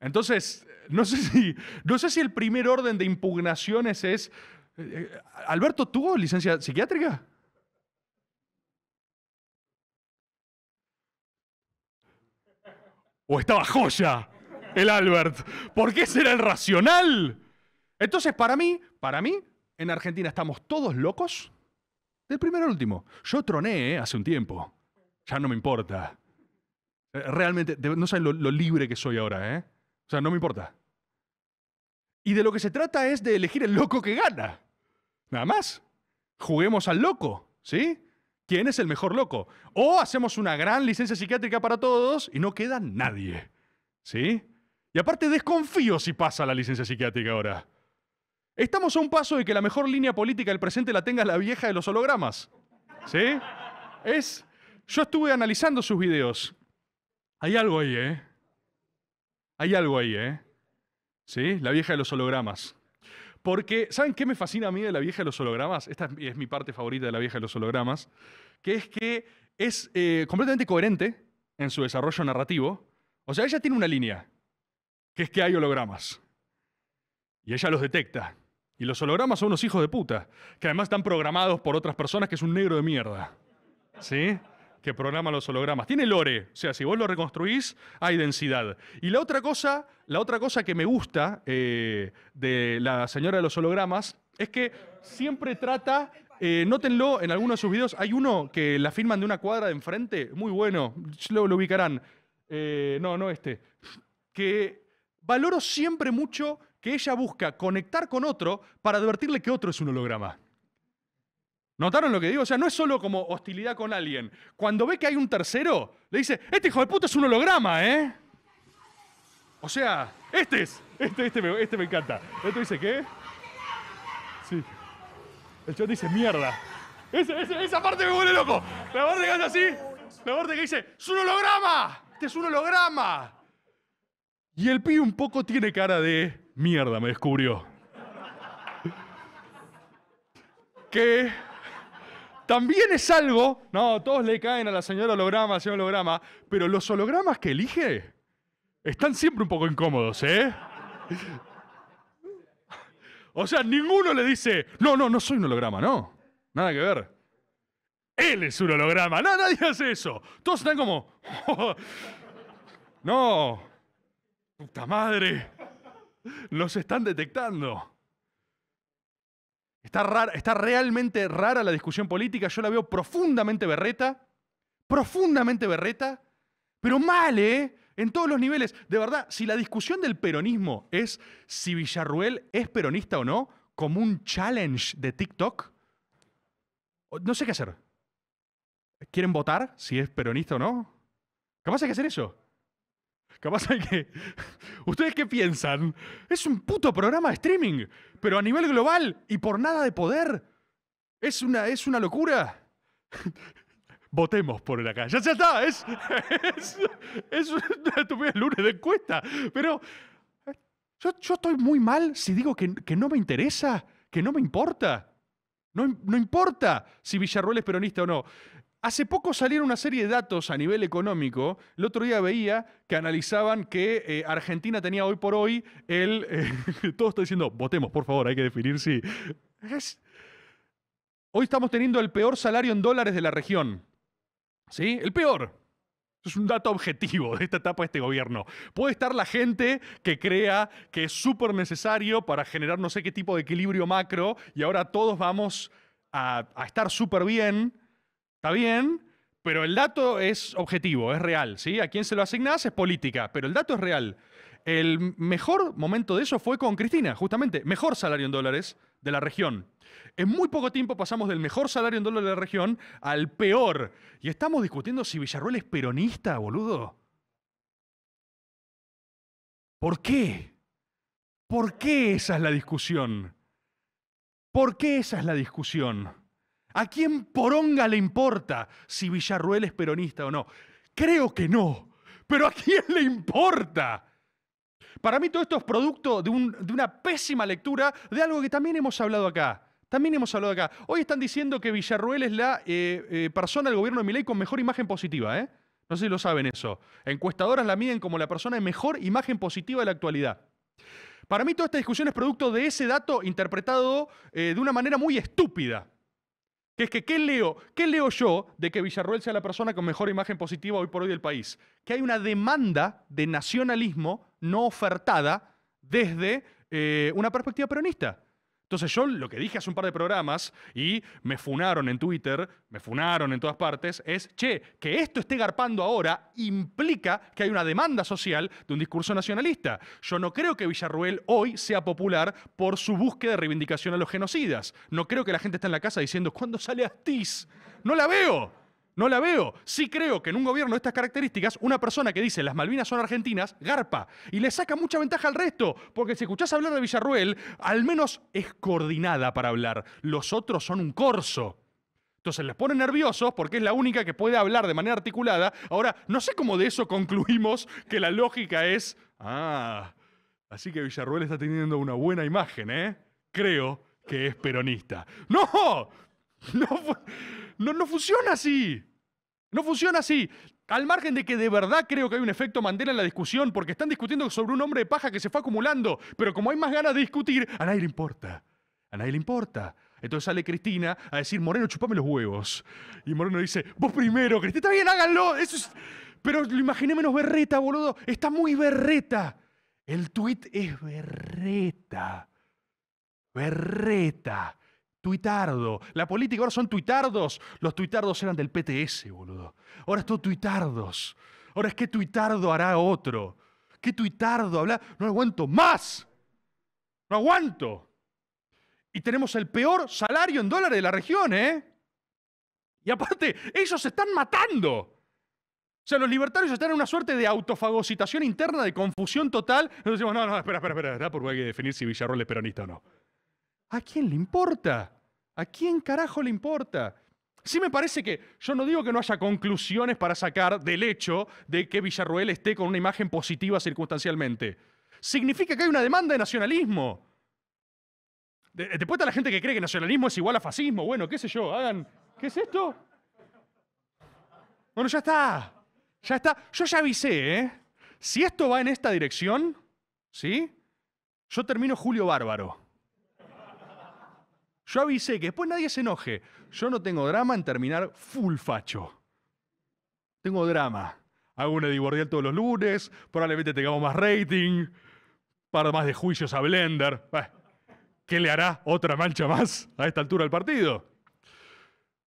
Entonces, no sé si, no sé si el primer orden de impugnaciones es, eh, eh, Alberto, ¿tuvo licencia psiquiátrica? o estaba joya el Albert. ¿Por qué será el racional. Entonces, para mí, para mí, en Argentina estamos todos locos del primero al último. Yo troné eh, hace un tiempo. Ya no me importa. Eh, realmente, no saben lo, lo libre que soy ahora, ¿eh? O sea, no me importa. Y de lo que se trata es de elegir el loco que gana. Nada más. Juguemos al loco, ¿sí? quién es el mejor loco. O hacemos una gran licencia psiquiátrica para todos y no queda nadie. ¿Sí? Y aparte desconfío si pasa la licencia psiquiátrica ahora. Estamos a un paso de que la mejor línea política del presente la tenga la vieja de los hologramas. ¿Sí? Es... Yo estuve analizando sus videos. Hay algo ahí, ¿eh? Hay algo ahí, ¿eh? ¿Sí? La vieja de los hologramas. Porque, ¿saben qué me fascina a mí de la vieja de los hologramas? Esta es mi parte favorita de la vieja de los hologramas, que es que es eh, completamente coherente en su desarrollo narrativo. O sea, ella tiene una línea, que es que hay hologramas. Y ella los detecta. Y los hologramas son unos hijos de puta, que además están programados por otras personas, que es un negro de mierda. ¿Sí? que programa los hologramas. Tiene lore, o sea, si vos lo reconstruís, hay densidad. Y la otra cosa, la otra cosa que me gusta eh, de la señora de los hologramas es que siempre trata eh, nótenlo en algunos de sus videos. Hay uno que la firman de una cuadra de enfrente, muy bueno, luego lo ubicarán. Eh, no, no este. Que valoro siempre mucho que ella busca conectar con otro para advertirle que otro es un holograma. ¿Notaron lo que digo? O sea, no es solo como hostilidad con alguien. Cuando ve que hay un tercero, le dice, este hijo de puta es un holograma, ¿eh? O sea, este es, este, este, me, este me encanta. Este dice, ¿qué? Sí. El chico dice, mierda. Esa, parte me vuelve loco. La parte que hace así, la parte que dice, es un holograma, este es un holograma. Y el pibe un poco tiene cara de, mierda, me descubrió. [LAUGHS] ¿Qué? también es algo, no, todos le caen a la señora holograma, señor holograma, pero los hologramas que elige están siempre un poco incómodos, ¿eh? O sea, ninguno le dice, no, no, no soy un holograma, no. Nada que ver. Él es un holograma. No, nadie hace eso. Todos están como, [LAUGHS] no, puta madre, los están detectando. Está, rara, está realmente rara la discusión política, yo la veo profundamente berreta, profundamente berreta, pero mal, ¿eh? En todos los niveles. De verdad, si la discusión del peronismo es si Villarruel es peronista o no, como un challenge de TikTok, no sé qué hacer. ¿Quieren votar si es peronista o no? Capaz hay que hacer eso. Capaz hay que. ¿Ustedes qué piensan? Es un puto programa de streaming, pero a nivel global y por nada de poder. Es una, es una locura. [LAUGHS] Votemos por la calle. Ya está, es, [LAUGHS] es, es lunes de encuesta. Pero yo, estoy muy mal si digo que, no me interesa, que no me importa. No, no importa si Villarruel es peronista o no. Hace poco salieron una serie de datos a nivel económico. El otro día veía que analizaban que eh, Argentina tenía hoy por hoy el... Eh, [LAUGHS] todo está diciendo, votemos, por favor, hay que definir si... Hoy estamos teniendo el peor salario en dólares de la región. ¿Sí? El peor. Es un dato objetivo de esta etapa de este gobierno. Puede estar la gente que crea que es súper necesario para generar no sé qué tipo de equilibrio macro y ahora todos vamos a, a estar súper bien Está bien, pero el dato es objetivo, es real. ¿sí? A quién se lo asignás es política, pero el dato es real. El mejor momento de eso fue con Cristina, justamente. Mejor salario en dólares de la región. En muy poco tiempo pasamos del mejor salario en dólares de la región al peor. Y estamos discutiendo si Villarruel es peronista, boludo. ¿Por qué? ¿Por qué esa es la discusión? ¿Por qué esa es la discusión? ¿A quién poronga le importa si Villarruel es peronista o no? Creo que no, pero ¿a quién le importa? Para mí todo esto es producto de, una pésima lectura de algo que también hemos hablado acá. También hemos hablado acá. Hoy están diciendo que Villarruel es la eh, eh, persona del gobierno de Milei con mejor imagen positiva, ¿eh? No sé si lo saben eso. Encuestadoras la miden como la persona de mejor imagen positiva de la actualidad. Para mí toda esta discusión es producto de ese dato interpretado de una manera muy estúpida. Que es que, ¿qué leo? ¿Qué leo yo de que Villarroel sea la persona con mejor imagen positiva hoy por hoy del país? Que hay una demanda de nacionalismo no ofertada desde eh, una perspectiva peronista. Entonces yo lo que dije hace un par de programas y me funaron en Twitter, me funaron en todas partes, es, che, que esto esté garpando ahora implica que hay una demanda social de un discurso nacionalista. Yo no creo que Villarruel hoy sea popular por su búsqueda de reivindicación a los genocidas. No creo que la gente esté en la casa diciendo, ¿cuándo sale Astiz? No la veo. No la veo. Sí creo que en un gobierno de estas características, una persona que dice las Malvinas son argentinas, garpa y le saca mucha ventaja al resto, porque si escuchás hablar de Villarruel, al menos es coordinada para hablar. Los otros son un corso. Entonces les pone nerviosos porque es la única que puede hablar de manera articulada. Ahora, no sé cómo de eso concluimos que la lógica es, ah, así que Villarruel está teniendo una buena imagen, ¿eh? Creo que es peronista. ¡No! [LAUGHS] No fue... No, no funciona así. No funciona así. Al margen de que de verdad creo que hay un efecto Mandela en la discusión, porque están discutiendo sobre un hombre de paja que se fue acumulando, pero como hay más ganas de discutir, a nadie le importa. A nadie le importa. Entonces sale Cristina a decir, Moreno, chupame los huevos. Y Moreno dice, vos primero, Cristina, está bien, háganlo. Pero lo imaginé menos berreta, boludo. Está muy berreta. El tuit es berreta. Berreta. Tuitardo. La política ahora son tuitardos. Los tuitardos eran del PTS, boludo. Ahora es tuitardos. Ahora es que tuitardo hará otro. ¿Qué tuitardo habla? No aguanto más. No aguanto. Y tenemos el peor salario en dólares de la región, ¿eh? Y aparte, ellos se están matando. O sea, los libertarios están en una suerte de autofagocitación interna, de confusión total. decimos, no, no, espera, espera, espera, porque hay que definir si Villarroel es peronista o no. ¿A quién le importa? ¿A quién carajo le importa? Sí me parece que yo no digo que no haya conclusiones para sacar del hecho de que Villarruel esté con una imagen positiva circunstancialmente. Significa que hay una demanda de nacionalismo. después está la gente que cree que nacionalismo es igual a fascismo. Bueno, qué sé yo, hagan... ¿Qué es esto? Bueno, ya está. Ya está. Yo ya avisé, ¿eh? Si esto va en esta dirección, ¿sí? Yo termino Julio Bárbaro. Yo avisé que después nadie se enoje. Yo no tengo drama en terminar full facho. Tengo drama. Hago un edibordial todos los lunes, probablemente tengamos más rating, para más de juicios a Blender. ¿Qué le hará otra mancha más a esta altura del partido?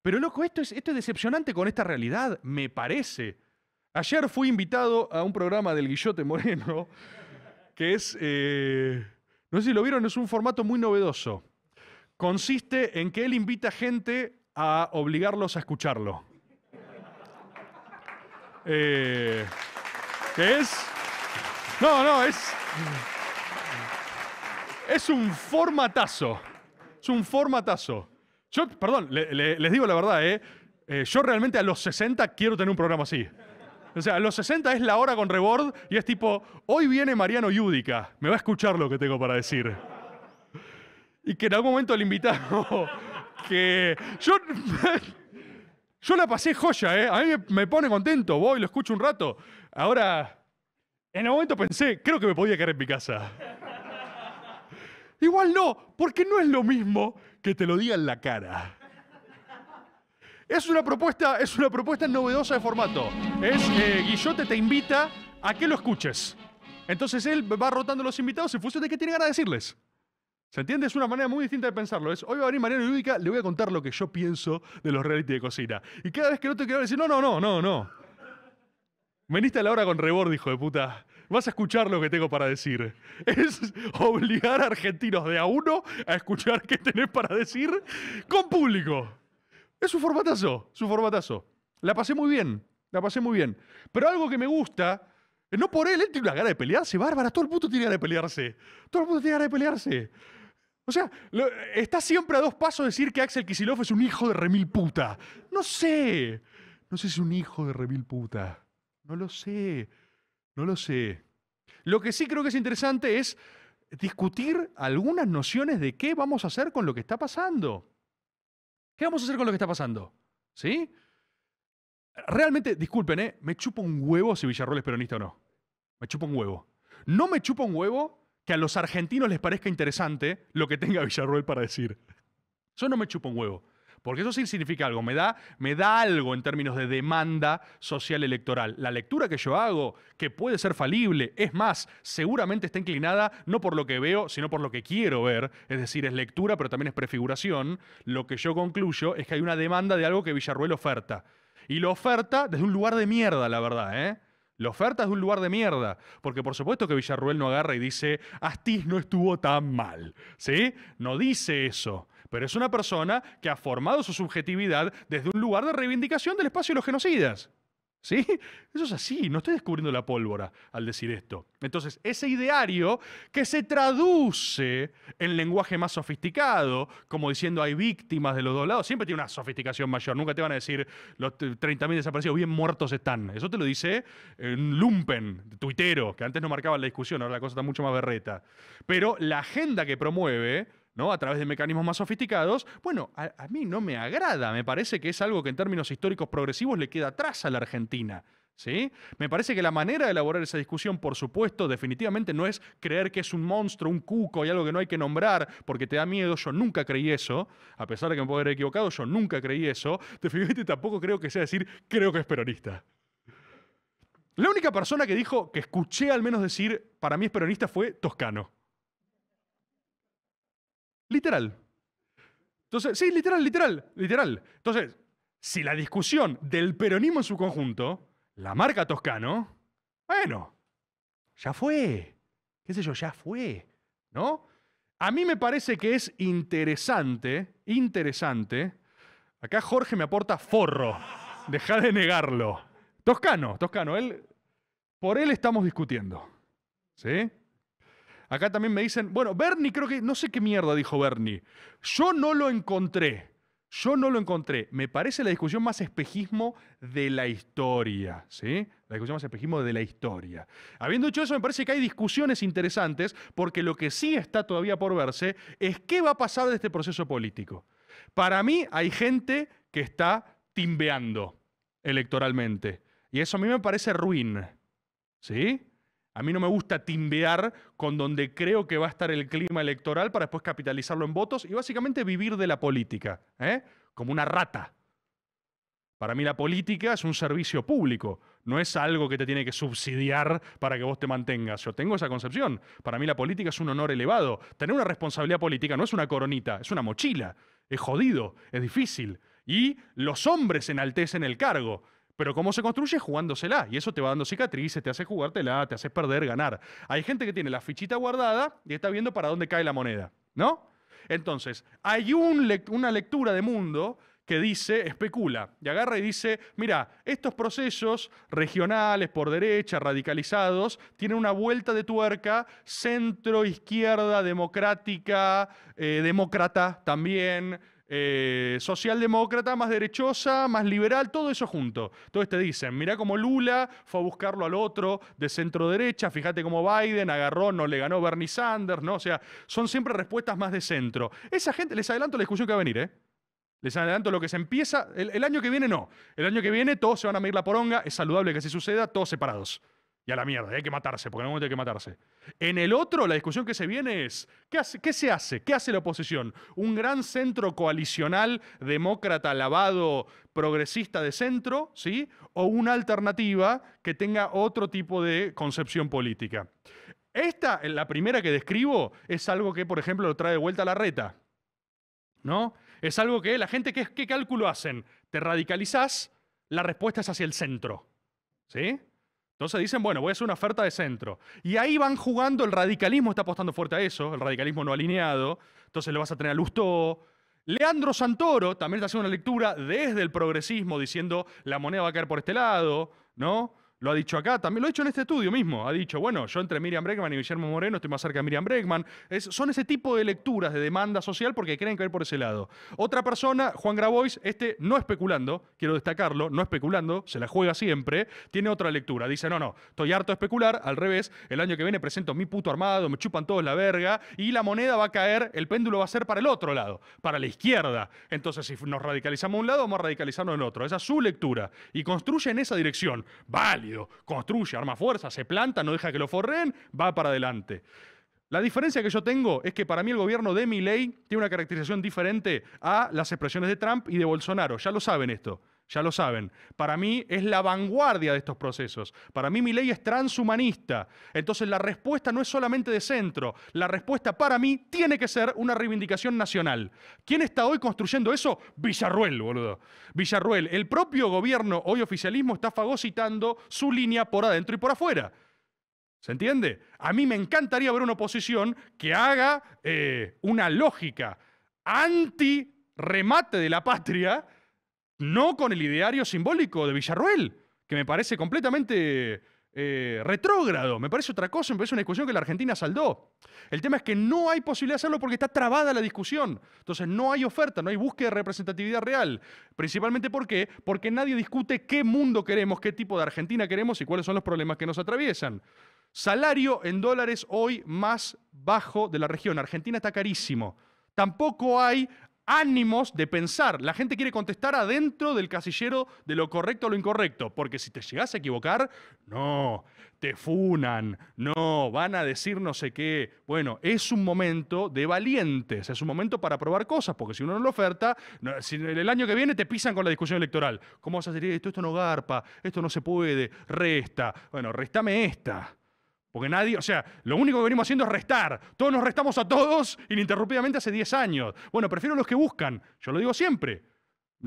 Pero loco, esto es, decepcionante con esta realidad, me parece. Ayer fui invitado a un programa del Guillote Moreno, que es, eh, no sé si lo vieron, es un formato muy novedoso consiste en que él invita gente a obligarlos a escucharlo. Eh, es? No, no, es. Es un formatazo. Es un formatazo. Yo, perdón, les digo la verdad, ¿eh? eh yo realmente a los 60 quiero tener un programa así. O sea, a los 60 es la hora con Rebord y es tipo, hoy viene Mariano Yudica, me va a escuchar lo que tengo para decir y que en algún momento el invitado, [LAUGHS] que [LAUGHS] yo, la pasé joya, ¿eh? a mí me pone contento, voy, lo escucho un rato. Ahora, en el momento pensé, creo que me podía quedar en mi casa. [LAUGHS] Igual no, porque no es lo mismo que te lo diga en la cara. Es una propuesta, es una propuesta novedosa de formato. Es eh, Guillote te invita a que lo escuches. Entonces él va rotando los invitados en función de qué tiene ganas de decirles. ¿Se entiende? Es una manera muy distinta de pensarlo. Es, hoy va a venir Mariano Lúdica, le voy a contar lo que yo pienso de los reality de cocina. Y cada vez que no te quiero decir, no, no, no, no, no. Veniste a la hora con rebord, hijo de puta. Vas a escuchar lo que tengo para decir. Es obligar a argentinos de a uno a escuchar qué tenés para decir con público. Es un formatazo, su formatazo. La pasé muy bien, la pasé muy bien. Pero algo que me gusta, eh, no por él, él tiene una gana de pelearse, bárbara, todo el puto tiene gana de pelearse. Todo el puto tiene gana de pelearse. O sea, está siempre a dos pasos decir que Axel Kisilov es un hijo de remil puta. No sé. No sé si es un hijo de remil puta. No lo sé. No lo sé. Lo que sí creo que es interesante es discutir algunas nociones de qué vamos a hacer con lo que está pasando. ¿Qué vamos a hacer con lo que está pasando? ¿Sí? Realmente, disculpen, ¿eh? me chupo un huevo si Villarroel es peronista o no. Me chupo un huevo. No me chupo un huevo que a los argentinos les parezca interesante lo que tenga Villarruel para decir. Yo no me chupo un huevo. Porque eso sí significa algo, me da, me da algo en términos de demanda social electoral. La lectura que yo hago, que puede ser falible, es más, seguramente está inclinada no por lo que veo, sino por lo que quiero ver, es decir, es lectura, pero también es prefiguración, lo que yo concluyo es que hay una demanda de algo que Villarruel oferta. Y lo oferta desde un lugar de mierda, la verdad, ¿eh? La oferta es de un lugar de mierda, porque por supuesto que Villarruel no agarra y dice, Astiz no estuvo tan mal, ¿sí? No dice eso, pero es una persona que ha formado su subjetividad desde un lugar de reivindicación del espacio de los genocidas. ¿Sí? Eso es así, no estoy descubriendo la pólvora al decir esto. Entonces, ese ideario que se traduce en lenguaje más sofisticado, como diciendo hay víctimas de los dos lados, siempre tiene una sofisticación mayor. Nunca te van a decir los 30.000 desaparecidos bien muertos están. Eso te lo dice un eh, lumpen, tuitero, que antes no marcaba la discusión, ahora la cosa está mucho más berreta. Pero la agenda que promueve a través de mecanismos más sofisticados, bueno, a, mí no me agrada, me parece que es algo que en términos históricos progresivos le queda atrás a la Argentina. ¿Sí? Me parece que la manera de elaborar esa discusión, por supuesto, definitivamente no es creer que es un monstruo, un cuco y algo que no hay que nombrar porque te da miedo. Yo nunca creí eso, a pesar de que me puedo haber equivocado, yo nunca creí eso. Definitivamente tampoco creo que sea decir, creo que es peronista. La única persona que dijo, que escuché al menos decir, para mí es peronista fue Toscano. Literal. Entonces, sí, literal, literal, literal. Entonces, si la discusión del peronismo en su conjunto la marca Toscano, bueno, ya fue. ¿Qué sé yo? Ya fue. ¿No? A mí me parece que es interesante, interesante. Acá Jorge me aporta forro. Deja de negarlo. Toscano, Toscano, él, por él estamos discutiendo. ¿Sí? Acá también me dicen, bueno, Bernie creo que, no sé qué mierda dijo Bernie. Yo no lo encontré. Yo no lo encontré. Me parece la discusión más espejismo de la historia, ¿sí? La discusión más espejismo de la historia. Habiendo dicho eso, me parece que hay discusiones interesantes porque lo que sí está todavía por verse es qué va a pasar de este proceso político. Para mí hay gente que está timbeando electoralmente y eso a mí me parece ruin, ¿sí? A mí no me gusta timbear con donde creo que va a estar el clima electoral para después capitalizarlo en votos y básicamente vivir de la política, ¿eh? como una rata. Para mí la política es un servicio público, no es algo que te tiene que subsidiar para que vos te mantengas. Yo tengo esa concepción. Para mí la política es un honor elevado. Tener una responsabilidad política no es una coronita, es una mochila. Es jodido, es difícil. Y los hombres enaltecen el cargo. Pero cómo se construye jugándosela. Y eso te va dando cicatrices, te hace jugártela, te hace perder, ganar. Hay gente que tiene la fichita guardada y está viendo para dónde cae la moneda, ¿no? Entonces, hay una lectura de mundo que dice, especula, y agarra y dice, mira, estos procesos regionales, por derecha, radicalizados, tienen una vuelta de tuerca, centro, izquierda, democrática, eh, demócrata también, eh, socialdemócrata, más derechosa, más liberal, todo eso junto. Entonces te dicen, mirá cómo Lula fue a buscarlo al otro de centro derecha, fíjate cómo Biden agarró, no le ganó Bernie Sanders, ¿no? O sea, son siempre respuestas más de centro. Esa gente, les adelanto la discusión que va a venir, ¿eh? Les adelanto lo que se empieza, el, año que viene no. El año que viene todos se van a medir la poronga, es saludable que así suceda, todos separados. Y a la mierda, hay que matarse, porque en algún momento hay que matarse. En el otro, la discusión que se viene es, ¿qué, qué se hace? ¿Qué hace la oposición? ¿Un gran centro coalicional, demócrata, lavado, progresista de centro, ¿sí? ¿O una alternativa que tenga otro tipo de concepción política? Esta, la primera que describo, es algo que, por ejemplo, lo trae de vuelta a la reta. ¿No? Es algo que la gente, ¿qué, qué cálculo hacen? Te radicalizás, la respuesta es hacia el centro. ¿Sí? Entonces dicen, bueno, voy a hacer una oferta de centro. Y ahí van jugando, el radicalismo está apostando fuerte a eso, el radicalismo no alineado. Entonces lo vas a tener a Lustó. Leandro Santoro también está haciendo una lectura desde el progresismo diciendo la moneda va a caer por este lado, ¿no? Lo ha dicho acá, también lo ha dicho en este estudio mismo. Ha dicho, bueno, yo entre Miriam Bregman y Guillermo Moreno estoy más cerca de Miriam Bregman. son ese tipo de lecturas de demanda social porque creen que por ese lado. Otra persona, Juan Grabois, este no especulando, quiero destacarlo, no especulando, se la juega siempre, tiene otra lectura. Dice, no, no, estoy harto de especular, al revés, el año que viene presento mi puto armado, me chupan todos la verga y la moneda va a caer, el péndulo va a ser para el otro lado, para la izquierda. Entonces, si nos radicalizamos a un lado, vamos a radicalizarnos en otro. Esa es su lectura. Y construye en esa dirección. Vale Construye, arma fuerza, se planta, no deja que lo forren, va para adelante. La diferencia que yo tengo es que para mí el gobierno de mi ley tiene una caracterización diferente a las expresiones de Trump y de Bolsonaro. Ya lo saben esto ya lo saben. Para mí es la vanguardia de estos procesos. Para mí mi ley es transhumanista. Entonces la respuesta no es solamente de centro. La respuesta para mí tiene que ser una reivindicación nacional. ¿Quién está hoy construyendo eso? Villarruel, boludo. Villarruel, el propio gobierno, hoy oficialismo, está fagocitando su línea por adentro y por afuera. ¿Se entiende? A mí me encantaría ver una oposición que haga eh, una lógica anti remate de la patria no con el ideario simbólico de Villarruel, que me parece completamente eh, retrógrado, me parece otra cosa, me parece una discusión que la Argentina saldó. El tema es que no hay posibilidad de hacerlo porque está trabada la discusión. Entonces no hay oferta, no hay búsqueda de representatividad real. Principalmente porque nadie discute qué mundo queremos, qué tipo de Argentina queremos y cuáles son los problemas que nos atraviesan. Salario en dólares hoy más bajo de la región. Argentina está carísimo. Tampoco hay ánimos de pensar. La gente quiere contestar adentro del casillero de lo correcto o lo incorrecto, porque si te llegas a equivocar, no, te funan, no, van a decir no sé qué. Bueno, es un momento de valientes, es un momento para probar cosas, porque si uno no lo oferta, el año que viene te pisan con la discusión electoral. ¿Cómo vas a decir esto? Esto no garpa, esto no se puede, resta. Bueno, réstame esta. Porque nadie, o sea, lo único que venimos haciendo es restar. Todos nos restamos a todos ininterrumpidamente hace 10 años. Bueno, prefiero los que buscan. Yo lo digo siempre.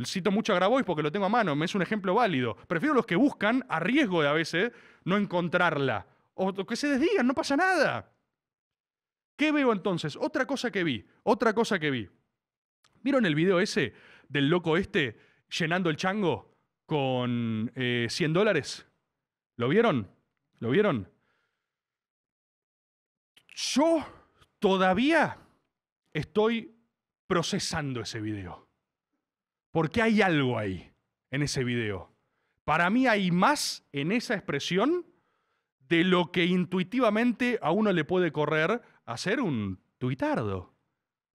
Cito mucho a Grabois porque lo tengo a mano, me es un ejemplo válido. Prefiero los que buscan, a riesgo de a veces, no encontrarla. O que se desdigan, no pasa nada. ¿Qué veo entonces? Otra cosa que vi, otra cosa que vi. ¿Vieron el video ese del loco este llenando el chango con 100 eh, dólares? ¿Lo vieron? ¿Lo vieron? Yo todavía estoy procesando ese video. Porque hay algo ahí, en ese video. Para mí hay más en esa expresión de lo que intuitivamente a uno le puede correr hacer un tuitardo.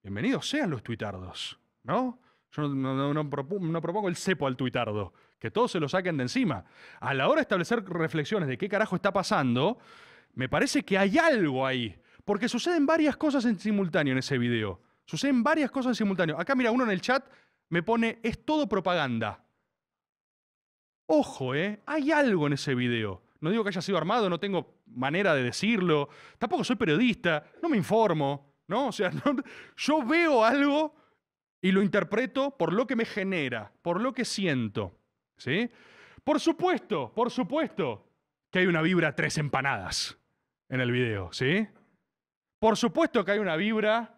Bienvenidos sean los tuitardos, ¿no? Yo no, no, propongo el cepo al tuitardo, que todos se lo saquen de encima. A la hora de establecer reflexiones de qué carajo está pasando, me parece que hay algo ahí porque suceden varias cosas en simultáneo en ese video. Suceden varias cosas en simultáneo. Acá, mira, uno en el chat me pone, es todo propaganda. Ojo, ¿eh? Hay algo en ese video. No digo que haya sido armado, no tengo manera de decirlo. Tampoco soy periodista, no me informo, ¿no? O sea, [LAUGHS] yo veo algo y lo interpreto por lo que me genera, por lo que siento, ¿sí? Por supuesto, por supuesto que hay una vibra tres empanadas en el video, ¿sí? Por supuesto que hay una vibra.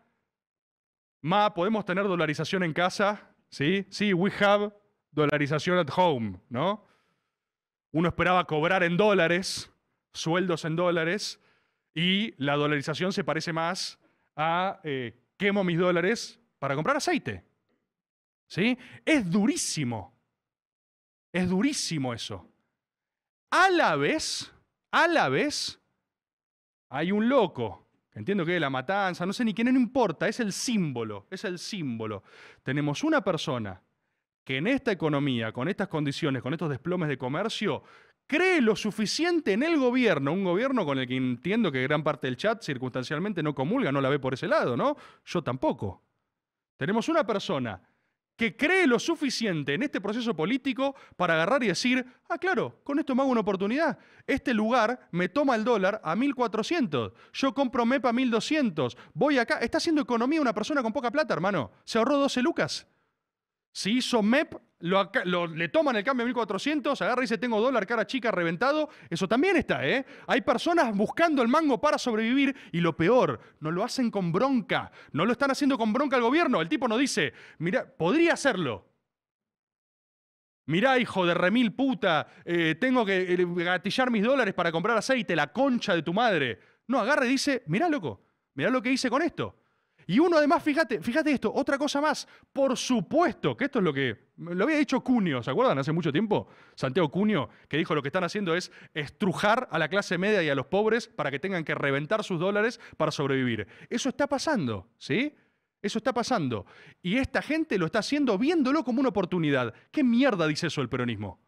Ma, podemos tener dolarización en casa, ¿sí? Sí, we have dolarización at home, ¿no? Uno esperaba cobrar en dólares, sueldos en dólares, y la dolarización se parece más a eh, quemo mis dólares para comprar aceite. ¿Sí? Es durísimo. Es durísimo eso. A la vez, a la vez, hay un loco Entiendo que la matanza, no sé ni quién, no importa, es el símbolo, es el símbolo. Tenemos una persona que en esta economía, con estas condiciones, con estos desplomes de comercio, cree lo suficiente en el gobierno, un gobierno con el que entiendo que gran parte del chat circunstancialmente no comulga, no la ve por ese lado, ¿no? Yo tampoco. Tenemos una persona que cree lo suficiente en este proceso político para agarrar y decir, ah, claro, con esto me hago una oportunidad. Este lugar me toma el dólar a 1.400, yo compro MEPA a 1.200, voy acá. Está haciendo economía una persona con poca plata, hermano. Se ahorró 12 lucas. Se hizo MEP le toman el cambio a 1400, agarra y dice tengo dólar cara chica reventado, eso también está, ¿eh? Hay personas buscando el mango para sobrevivir y lo peor, no lo hacen con bronca, no lo están haciendo con bronca el gobierno, el tipo no dice, mira, podría hacerlo. Mirá, hijo de remil puta, eh, tengo que eh, gatillar mis dólares para comprar aceite, la concha de tu madre. No, agarre y dice, mirá, loco, mirá lo que hice con esto. Y uno además, fíjate, fíjate esto, otra cosa más, por supuesto, que esto es lo que lo había dicho Cunio, ¿se acuerdan? Hace mucho tiempo, Santiago Cunio, que dijo lo que están haciendo es estrujar a la clase media y a los pobres para que tengan que reventar sus dólares para sobrevivir. Eso está pasando, ¿sí? Eso está pasando. Y esta gente lo está haciendo viéndolo como una oportunidad. ¿Qué mierda dice eso el peronismo?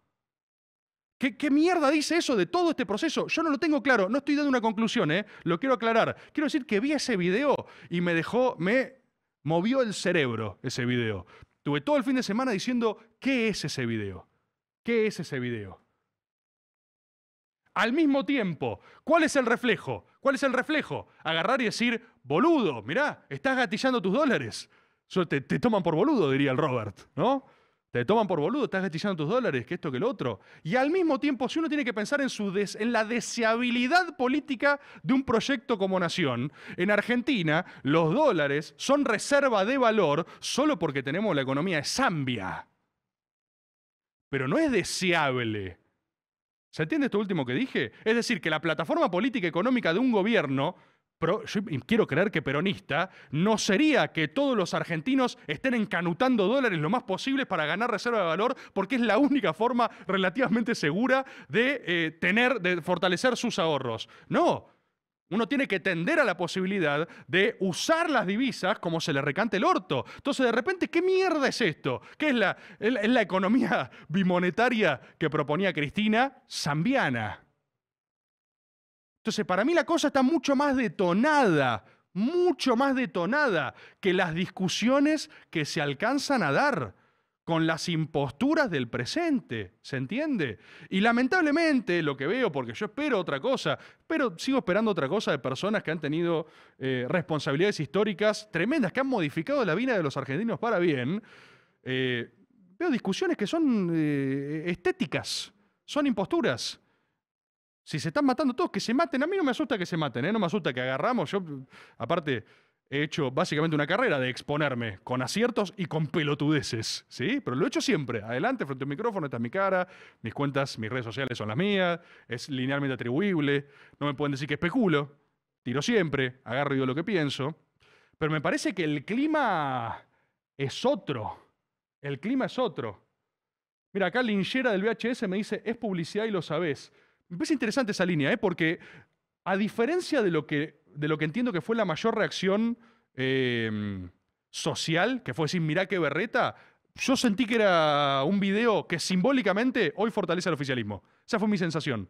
¿Qué, mierda dice eso de todo este proceso? Yo no lo tengo claro, no estoy dando una conclusión, ¿eh? lo quiero aclarar. Quiero decir que vi ese video y me dejó, me movió el cerebro ese video. Tuve todo el fin de semana diciendo, ¿qué es ese video? ¿Qué es ese video? Al mismo tiempo, ¿cuál es el reflejo? ¿Cuál es el reflejo? Agarrar y decir, boludo, mirá, estás gatillando tus dólares. te toman por boludo, diría el Robert, ¿no? Te toman por boludo, estás gestionando tus dólares, que esto, que lo otro. Y al mismo tiempo, si uno tiene que pensar en, en la deseabilidad política de un proyecto como nación, en Argentina los dólares son reserva de valor solo porque tenemos la economía de Zambia. Pero no es deseable. ¿Se entiende esto último que dije? Es decir, que la plataforma política económica de un gobierno pero yo quiero creer que peronista no sería que todos los argentinos estén encanutando dólares lo más posible para ganar reserva de valor, porque es la única forma relativamente segura de eh, tener, de fortalecer sus ahorros. No. Uno tiene que tender a la posibilidad de usar las divisas como se le recante el orto. Entonces, de repente, ¿qué mierda es esto? ¿Qué es la, es la economía bimonetaria que proponía Cristina? Zambiana para mí la cosa está mucho más detonada, mucho más detonada que las discusiones que se alcanzan a dar con las imposturas del presente, ¿se entiende? Y lamentablemente lo que veo, porque yo espero otra cosa, pero sigo esperando otra cosa de personas que han tenido eh, responsabilidades históricas tremendas, que han modificado la vida de los argentinos para bien, eh, veo discusiones que son eh, estéticas, son imposturas. Si se están matando todos, que se maten. A mí no me asusta que se maten, ¿eh? No me asusta que agarramos. Yo, aparte, he hecho básicamente una carrera de exponerme con aciertos y con pelotudeces, ¿sí? Pero lo he hecho siempre. Adelante, frente al un micrófono, es mi cara, mis cuentas, mis redes sociales son las mías, es linealmente atribuible, no me pueden decir que especulo, tiro siempre, agarro y lo que pienso. Pero me parece que el clima es otro. El clima es otro. Mira, acá Linchera del VHS me dice, es publicidad y lo sabés. Me parece interesante esa línea, ¿eh? porque a diferencia de lo, que, de lo que entiendo que fue la mayor reacción em, social, que fue decir, mirá qué berreta, yo sentí que era un video que simbólicamente hoy fortalece el oficialismo. Esa fue mi sensación.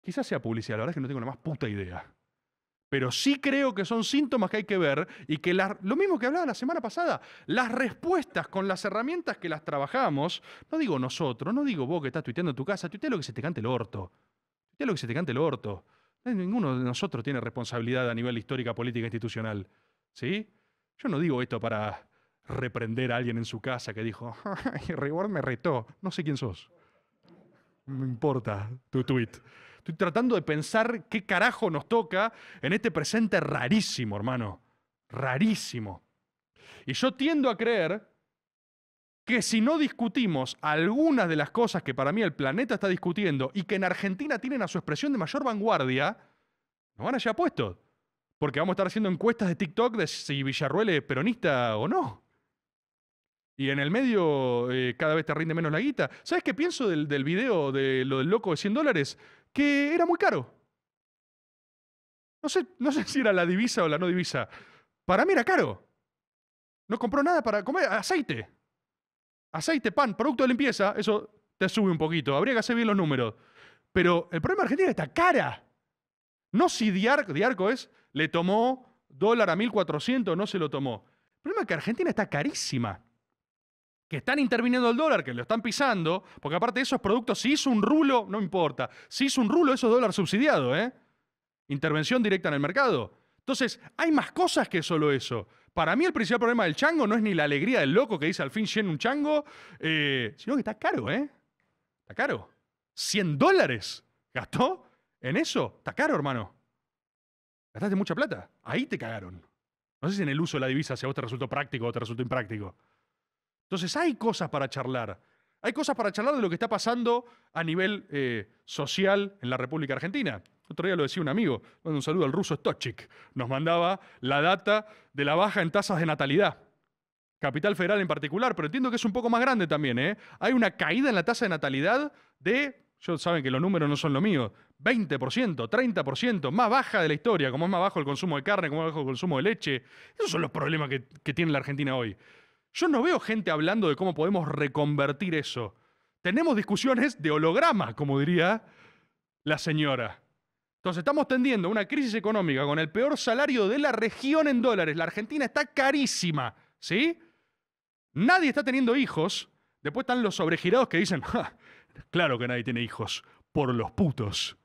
Quizás sea publicidad, la verdad es que no tengo la más puta idea pero sí creo que son síntomas que hay que ver y que lo mismo que hablaba la semana pasada, las respuestas con las herramientas que las trabajamos, no digo nosotros, no digo vos que estás tuiteando en tu casa, tuitea lo que se te cante el orto, tuitea lo que se te cante el orto. Ninguno de nosotros tiene responsabilidad a nivel histórica, política, institucional. ¿Sí? Yo no digo esto para reprender a alguien en su casa que dijo, [LAUGHS] Reward me retó, no sé quién sos. No importa tu tweet. Estoy tratando de pensar qué carajo nos toca en este presente rarísimo, hermano. Rarísimo. Y yo tiendo a creer que si no discutimos algunas de las cosas que para mí el planeta está discutiendo y que en Argentina tienen a su expresión de mayor vanguardia, nos van a llevar puestos. Porque vamos a estar haciendo encuestas de TikTok de si Villarruel es peronista o no. Y en el medio eh, cada vez te rinde menos la guita. ¿Sabes qué pienso del, del video de lo del loco de 100 dólares? que era muy caro. No sé, no sé [LAUGHS] si era la divisa o la no divisa. Para mí era caro. No compró nada para comer. Aceite. Aceite, pan, producto de limpieza. Eso te sube un poquito. Habría que hacer bien los números. Pero el problema de Argentina está cara. No si Diarco, es, le tomó dólar a 1.400, no se lo tomó. El problema es que Argentina está carísima que están interviniendo el dólar, que lo están pisando, porque aparte de esos productos, si hizo un rulo, no importa, si hizo un rulo, eso es dólar subsidiado, ¿eh? Intervención directa en el mercado. Entonces, hay más cosas que solo eso. Para mí el principal problema del chango no es ni la alegría del loco que dice al fin lleno un chango, eh, sino que está caro, ¿eh? Está caro. 100 dólares gastó en eso. Está caro, hermano. Gastaste mucha plata. Ahí te cagaron. No sé si en el uso de la divisa, si a vos te resultó práctico o te resultó impráctico. Entonces hay cosas para charlar. Hay cosas para charlar de lo que está pasando a nivel eh, social en la República Argentina. Otro día lo decía un amigo, un saludo al ruso Stochik, nos mandaba la data de la baja en tasas de natalidad. Capital Federal en particular, pero entiendo que es un poco más grande también. ¿eh? Hay una caída en la tasa de natalidad de, yo saben que los números no son lo mío, 20%, 30%, más baja de la historia, como es más bajo el consumo de carne, como es más bajo el consumo de leche. Esos son los problemas que, que tiene la Argentina hoy. Yo no veo gente hablando de cómo podemos reconvertir eso. Tenemos discusiones de holograma, como diría la señora. Entonces estamos tendiendo una crisis económica con el peor salario de la región en dólares. La Argentina está carísima, ¿sí? Nadie está teniendo hijos. Después están los sobregirados que dicen, claro que nadie tiene hijos, por los putos.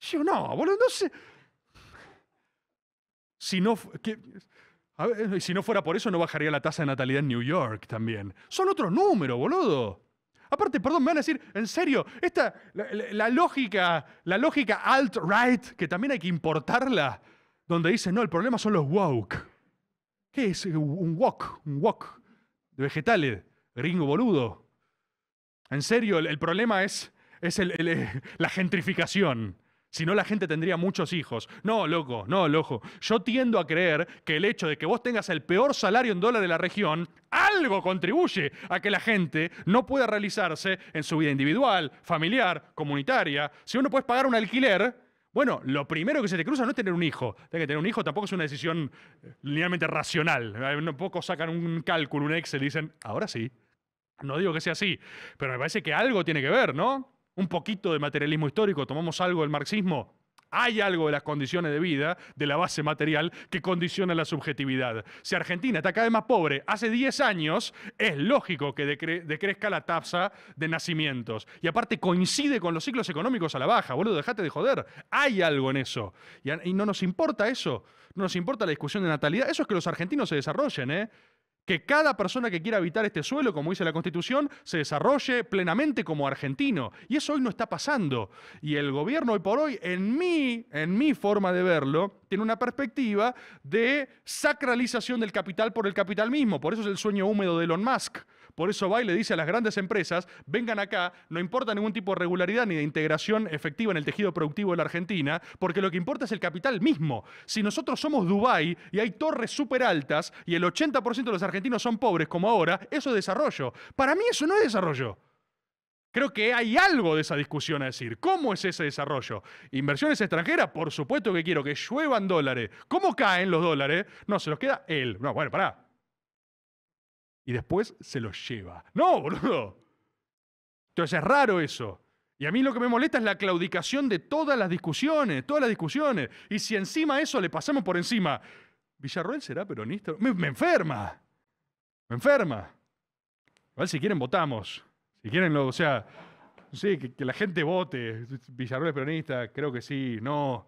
Yo no, boludo, no Si no... Y si no fuera por eso, no bajaría la tasa de natalidad en New York también. Son otros números, boludo. Aparte, perdón, me van a decir, en serio, la, lógica, la lógica alt-right, que también hay que importarla, donde dice no, el problema son los woke. ¿Qué es un woke? Un woke de vegetales, gringo boludo. En serio, el, problema es, es eh, la gentrificación. Si no, la gente tendría muchos hijos. No, loco, no, loco. Yo tiendo a creer que el hecho de que vos tengas el peor salario en dólar de la región, algo contribuye a que la gente no pueda realizarse en su vida individual, familiar, comunitaria. Si uno puede pagar un alquiler, bueno, lo primero que se te cruza no es tener un hijo. Tener que tener un hijo tampoco es una decisión eh, linealmente racional. Un poco sacan un cálculo, un Excel y dicen, ahora sí. No digo que sea así, pero me parece que algo tiene que ver, ¿no? un poquito de materialismo histórico, tomamos algo del marxismo, hay algo de las condiciones de vida, de la base material, que condiciona la subjetividad. Si Argentina está cada vez más pobre hace 10 años, es lógico que decrezca la tasa de nacimientos. Y aparte coincide con los ciclos económicos a la baja. Bueno, dejate de joder. Hay algo en eso. Y, y no nos importa eso. No nos importa la discusión de natalidad. Eso es que los argentinos se desarrollen, ¿eh? que cada persona que quiera habitar este suelo, como dice la Constitución, se desarrolle plenamente como argentino. Y eso hoy no está pasando. Y el gobierno hoy por hoy, en mi, en mi forma de verlo, tiene una perspectiva de sacralización del capital por el capital mismo. Por eso es el sueño húmedo de Elon Musk. Por eso va le dice a las grandes empresas, vengan acá, no importa ningún tipo de regularidad ni de integración efectiva en el tejido productivo de la Argentina, porque lo que importa es el capital mismo. Si nosotros somos Dubái y hay torres súper altas y el 80% de los argentinos son pobres como ahora, eso es desarrollo. Para mí eso no es desarrollo. Creo que hay algo de esa discusión a decir. ¿Cómo es ese desarrollo? ¿Inversiones extranjeras? Por supuesto que quiero que lluevan dólares. ¿Cómo caen los dólares? No, se los queda él. No, bueno, pará y después se los lleva. No, boludo. Entonces es raro eso. Y a mí lo que me molesta es la claudicación de todas las discusiones, todas las discusiones. Y si encima eso le pasamos por encima, Villarroel será peronista. Me, enferma. Me enferma. Igual si quieren votamos. Si quieren, o sea, sí, que, la gente vote. Villarroel es peronista, creo que sí. No,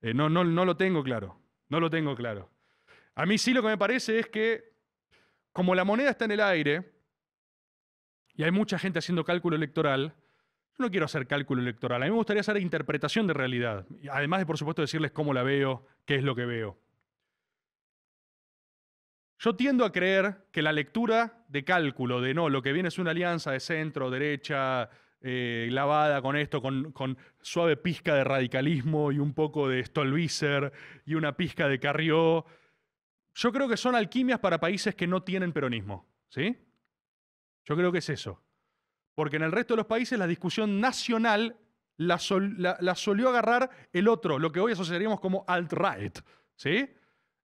eh, no, no, no lo tengo claro. No lo tengo claro. A mí sí lo que me parece es que como la moneda está en el aire y hay mucha gente haciendo cálculo electoral, yo no quiero hacer cálculo electoral, a mí me gustaría hacer interpretación de realidad, además de por supuesto decirles cómo la veo, qué es lo que veo. Yo tiendo a creer que la lectura de cálculo, de no, lo que viene es una alianza de centro, derecha, eh, lavada con esto, con, suave pizca de radicalismo y un poco de Stolbizer y una pizca de Carrió, yo creo que son alquimias para países que no tienen peronismo, ¿sí? Yo creo que es eso. Porque en el resto de los países la discusión nacional la, solió agarrar el otro, lo que hoy asociaríamos como alt-right, ¿sí?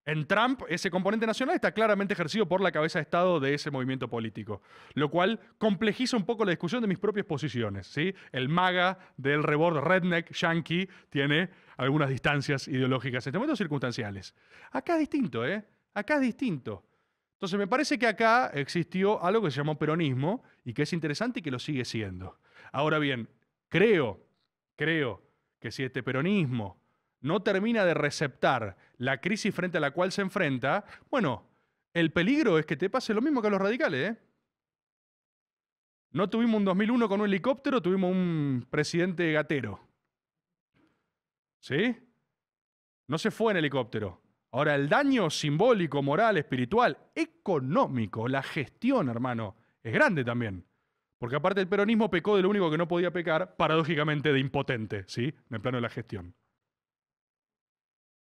En Trump, ese componente nacional está claramente ejercido por la cabeza de Estado de ese movimiento político, lo cual complejiza un poco la discusión de mis propias posiciones. ¿sí? El MAGA del rebord redneck yankee tiene algunas distancias ideológicas, en este momento circunstanciales. Acá es distinto, ¿eh? Acá es distinto. Entonces me parece que acá existió algo que se llamó peronismo y que es interesante y que lo sigue siendo. Ahora bien, creo, creo que si este peronismo no termina de receptar la crisis frente a la cual se enfrenta, bueno, el peligro es que te pase lo mismo que a los radicales. ¿eh? No tuvimos un 2001 con un helicóptero, tuvimos un presidente gatero. ¿Sí? No se fue en helicóptero. Ahora, el daño simbólico, moral, espiritual, económico, la gestión, hermano, es grande también. Porque aparte el peronismo pecó de lo único que no podía pecar, paradójicamente de impotente, ¿sí? En el plano de la gestión.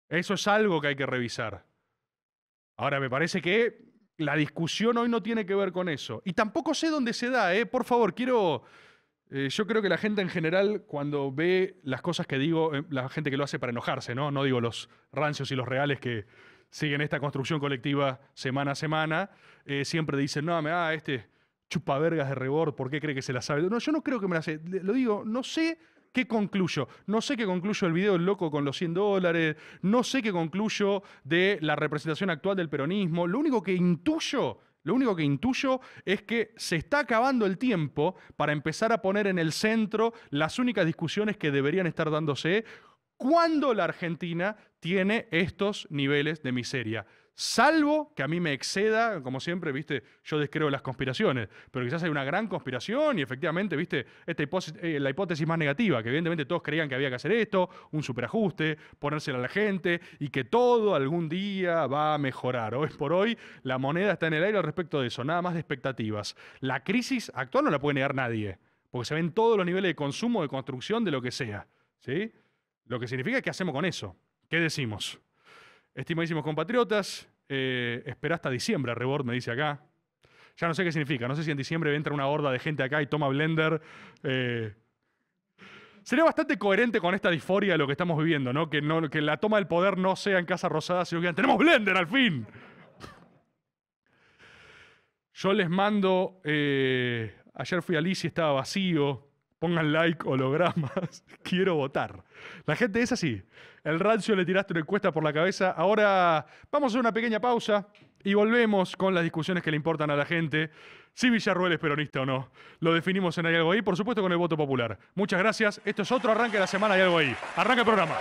Eso es algo que hay que revisar. Ahora, me parece que la discusión hoy no tiene que ver con eso. Y tampoco sé dónde se da, ¿eh? Por favor, quiero eh, yo creo que la gente en general, cuando ve las cosas que digo, eh, la gente que lo hace para enojarse, ¿no? No digo los rancios y los reales que siguen esta construcción colectiva semana a semana, eh, siempre dicen, no, me, da ah, este chupavergas de rebord, ¿por qué cree que se la sabe? No, yo no creo que me la sé. Lo digo, no sé ¿Qué concluyo? No sé qué concluyo el video loco con los 100 dólares, no sé qué concluyo de la representación actual del peronismo. Lo único que intuyo lo único que intuyo es que se está acabando el tiempo para empezar a poner en el centro las únicas discusiones que deberían estar dándose cuando la Argentina tiene estos niveles de miseria. Salvo que a mí me exceda, como siempre, viste, yo descreo las conspiraciones, pero quizás hay una gran conspiración y efectivamente, viste, esta eh, la hipótesis más negativa, que evidentemente todos creían que había que hacer esto, un superajuste, ponérselo a la gente y que todo algún día va a mejorar. Hoy por hoy la moneda está en el aire al respecto de eso, nada más de expectativas. La crisis actual no la puede negar nadie, porque se ven todos los niveles de consumo, de construcción, de lo que sea, ¿sí? Lo que significa es que hacemos con eso, qué decimos. Estimadísimos compatriotas, eh, espera hasta diciembre, Rebord me dice acá. Ya no sé qué significa, no sé si en diciembre entra una horda de gente acá y toma Blender. Eh. sería bastante coherente con esta disforia de lo que estamos viviendo, ¿no? Que, la toma del poder no sea en Casa Rosada, sino que tenemos Blender al fin. Yo les mando, eh, ayer fui a Liz y estaba vacío, Pongan like, hologramas. [LAUGHS] Quiero votar. La gente es así. El rancio le tiraste una encuesta por la cabeza. Ahora vamos a hacer una pequeña pausa y volvemos con las discusiones que le importan a la gente. Si Villarruel es peronista o no. Lo definimos en Hay Algo Ahí, por supuesto con el voto popular. Muchas gracias. Esto es otro arranque de la semana Hay Algo Ahí. Arranca el programa.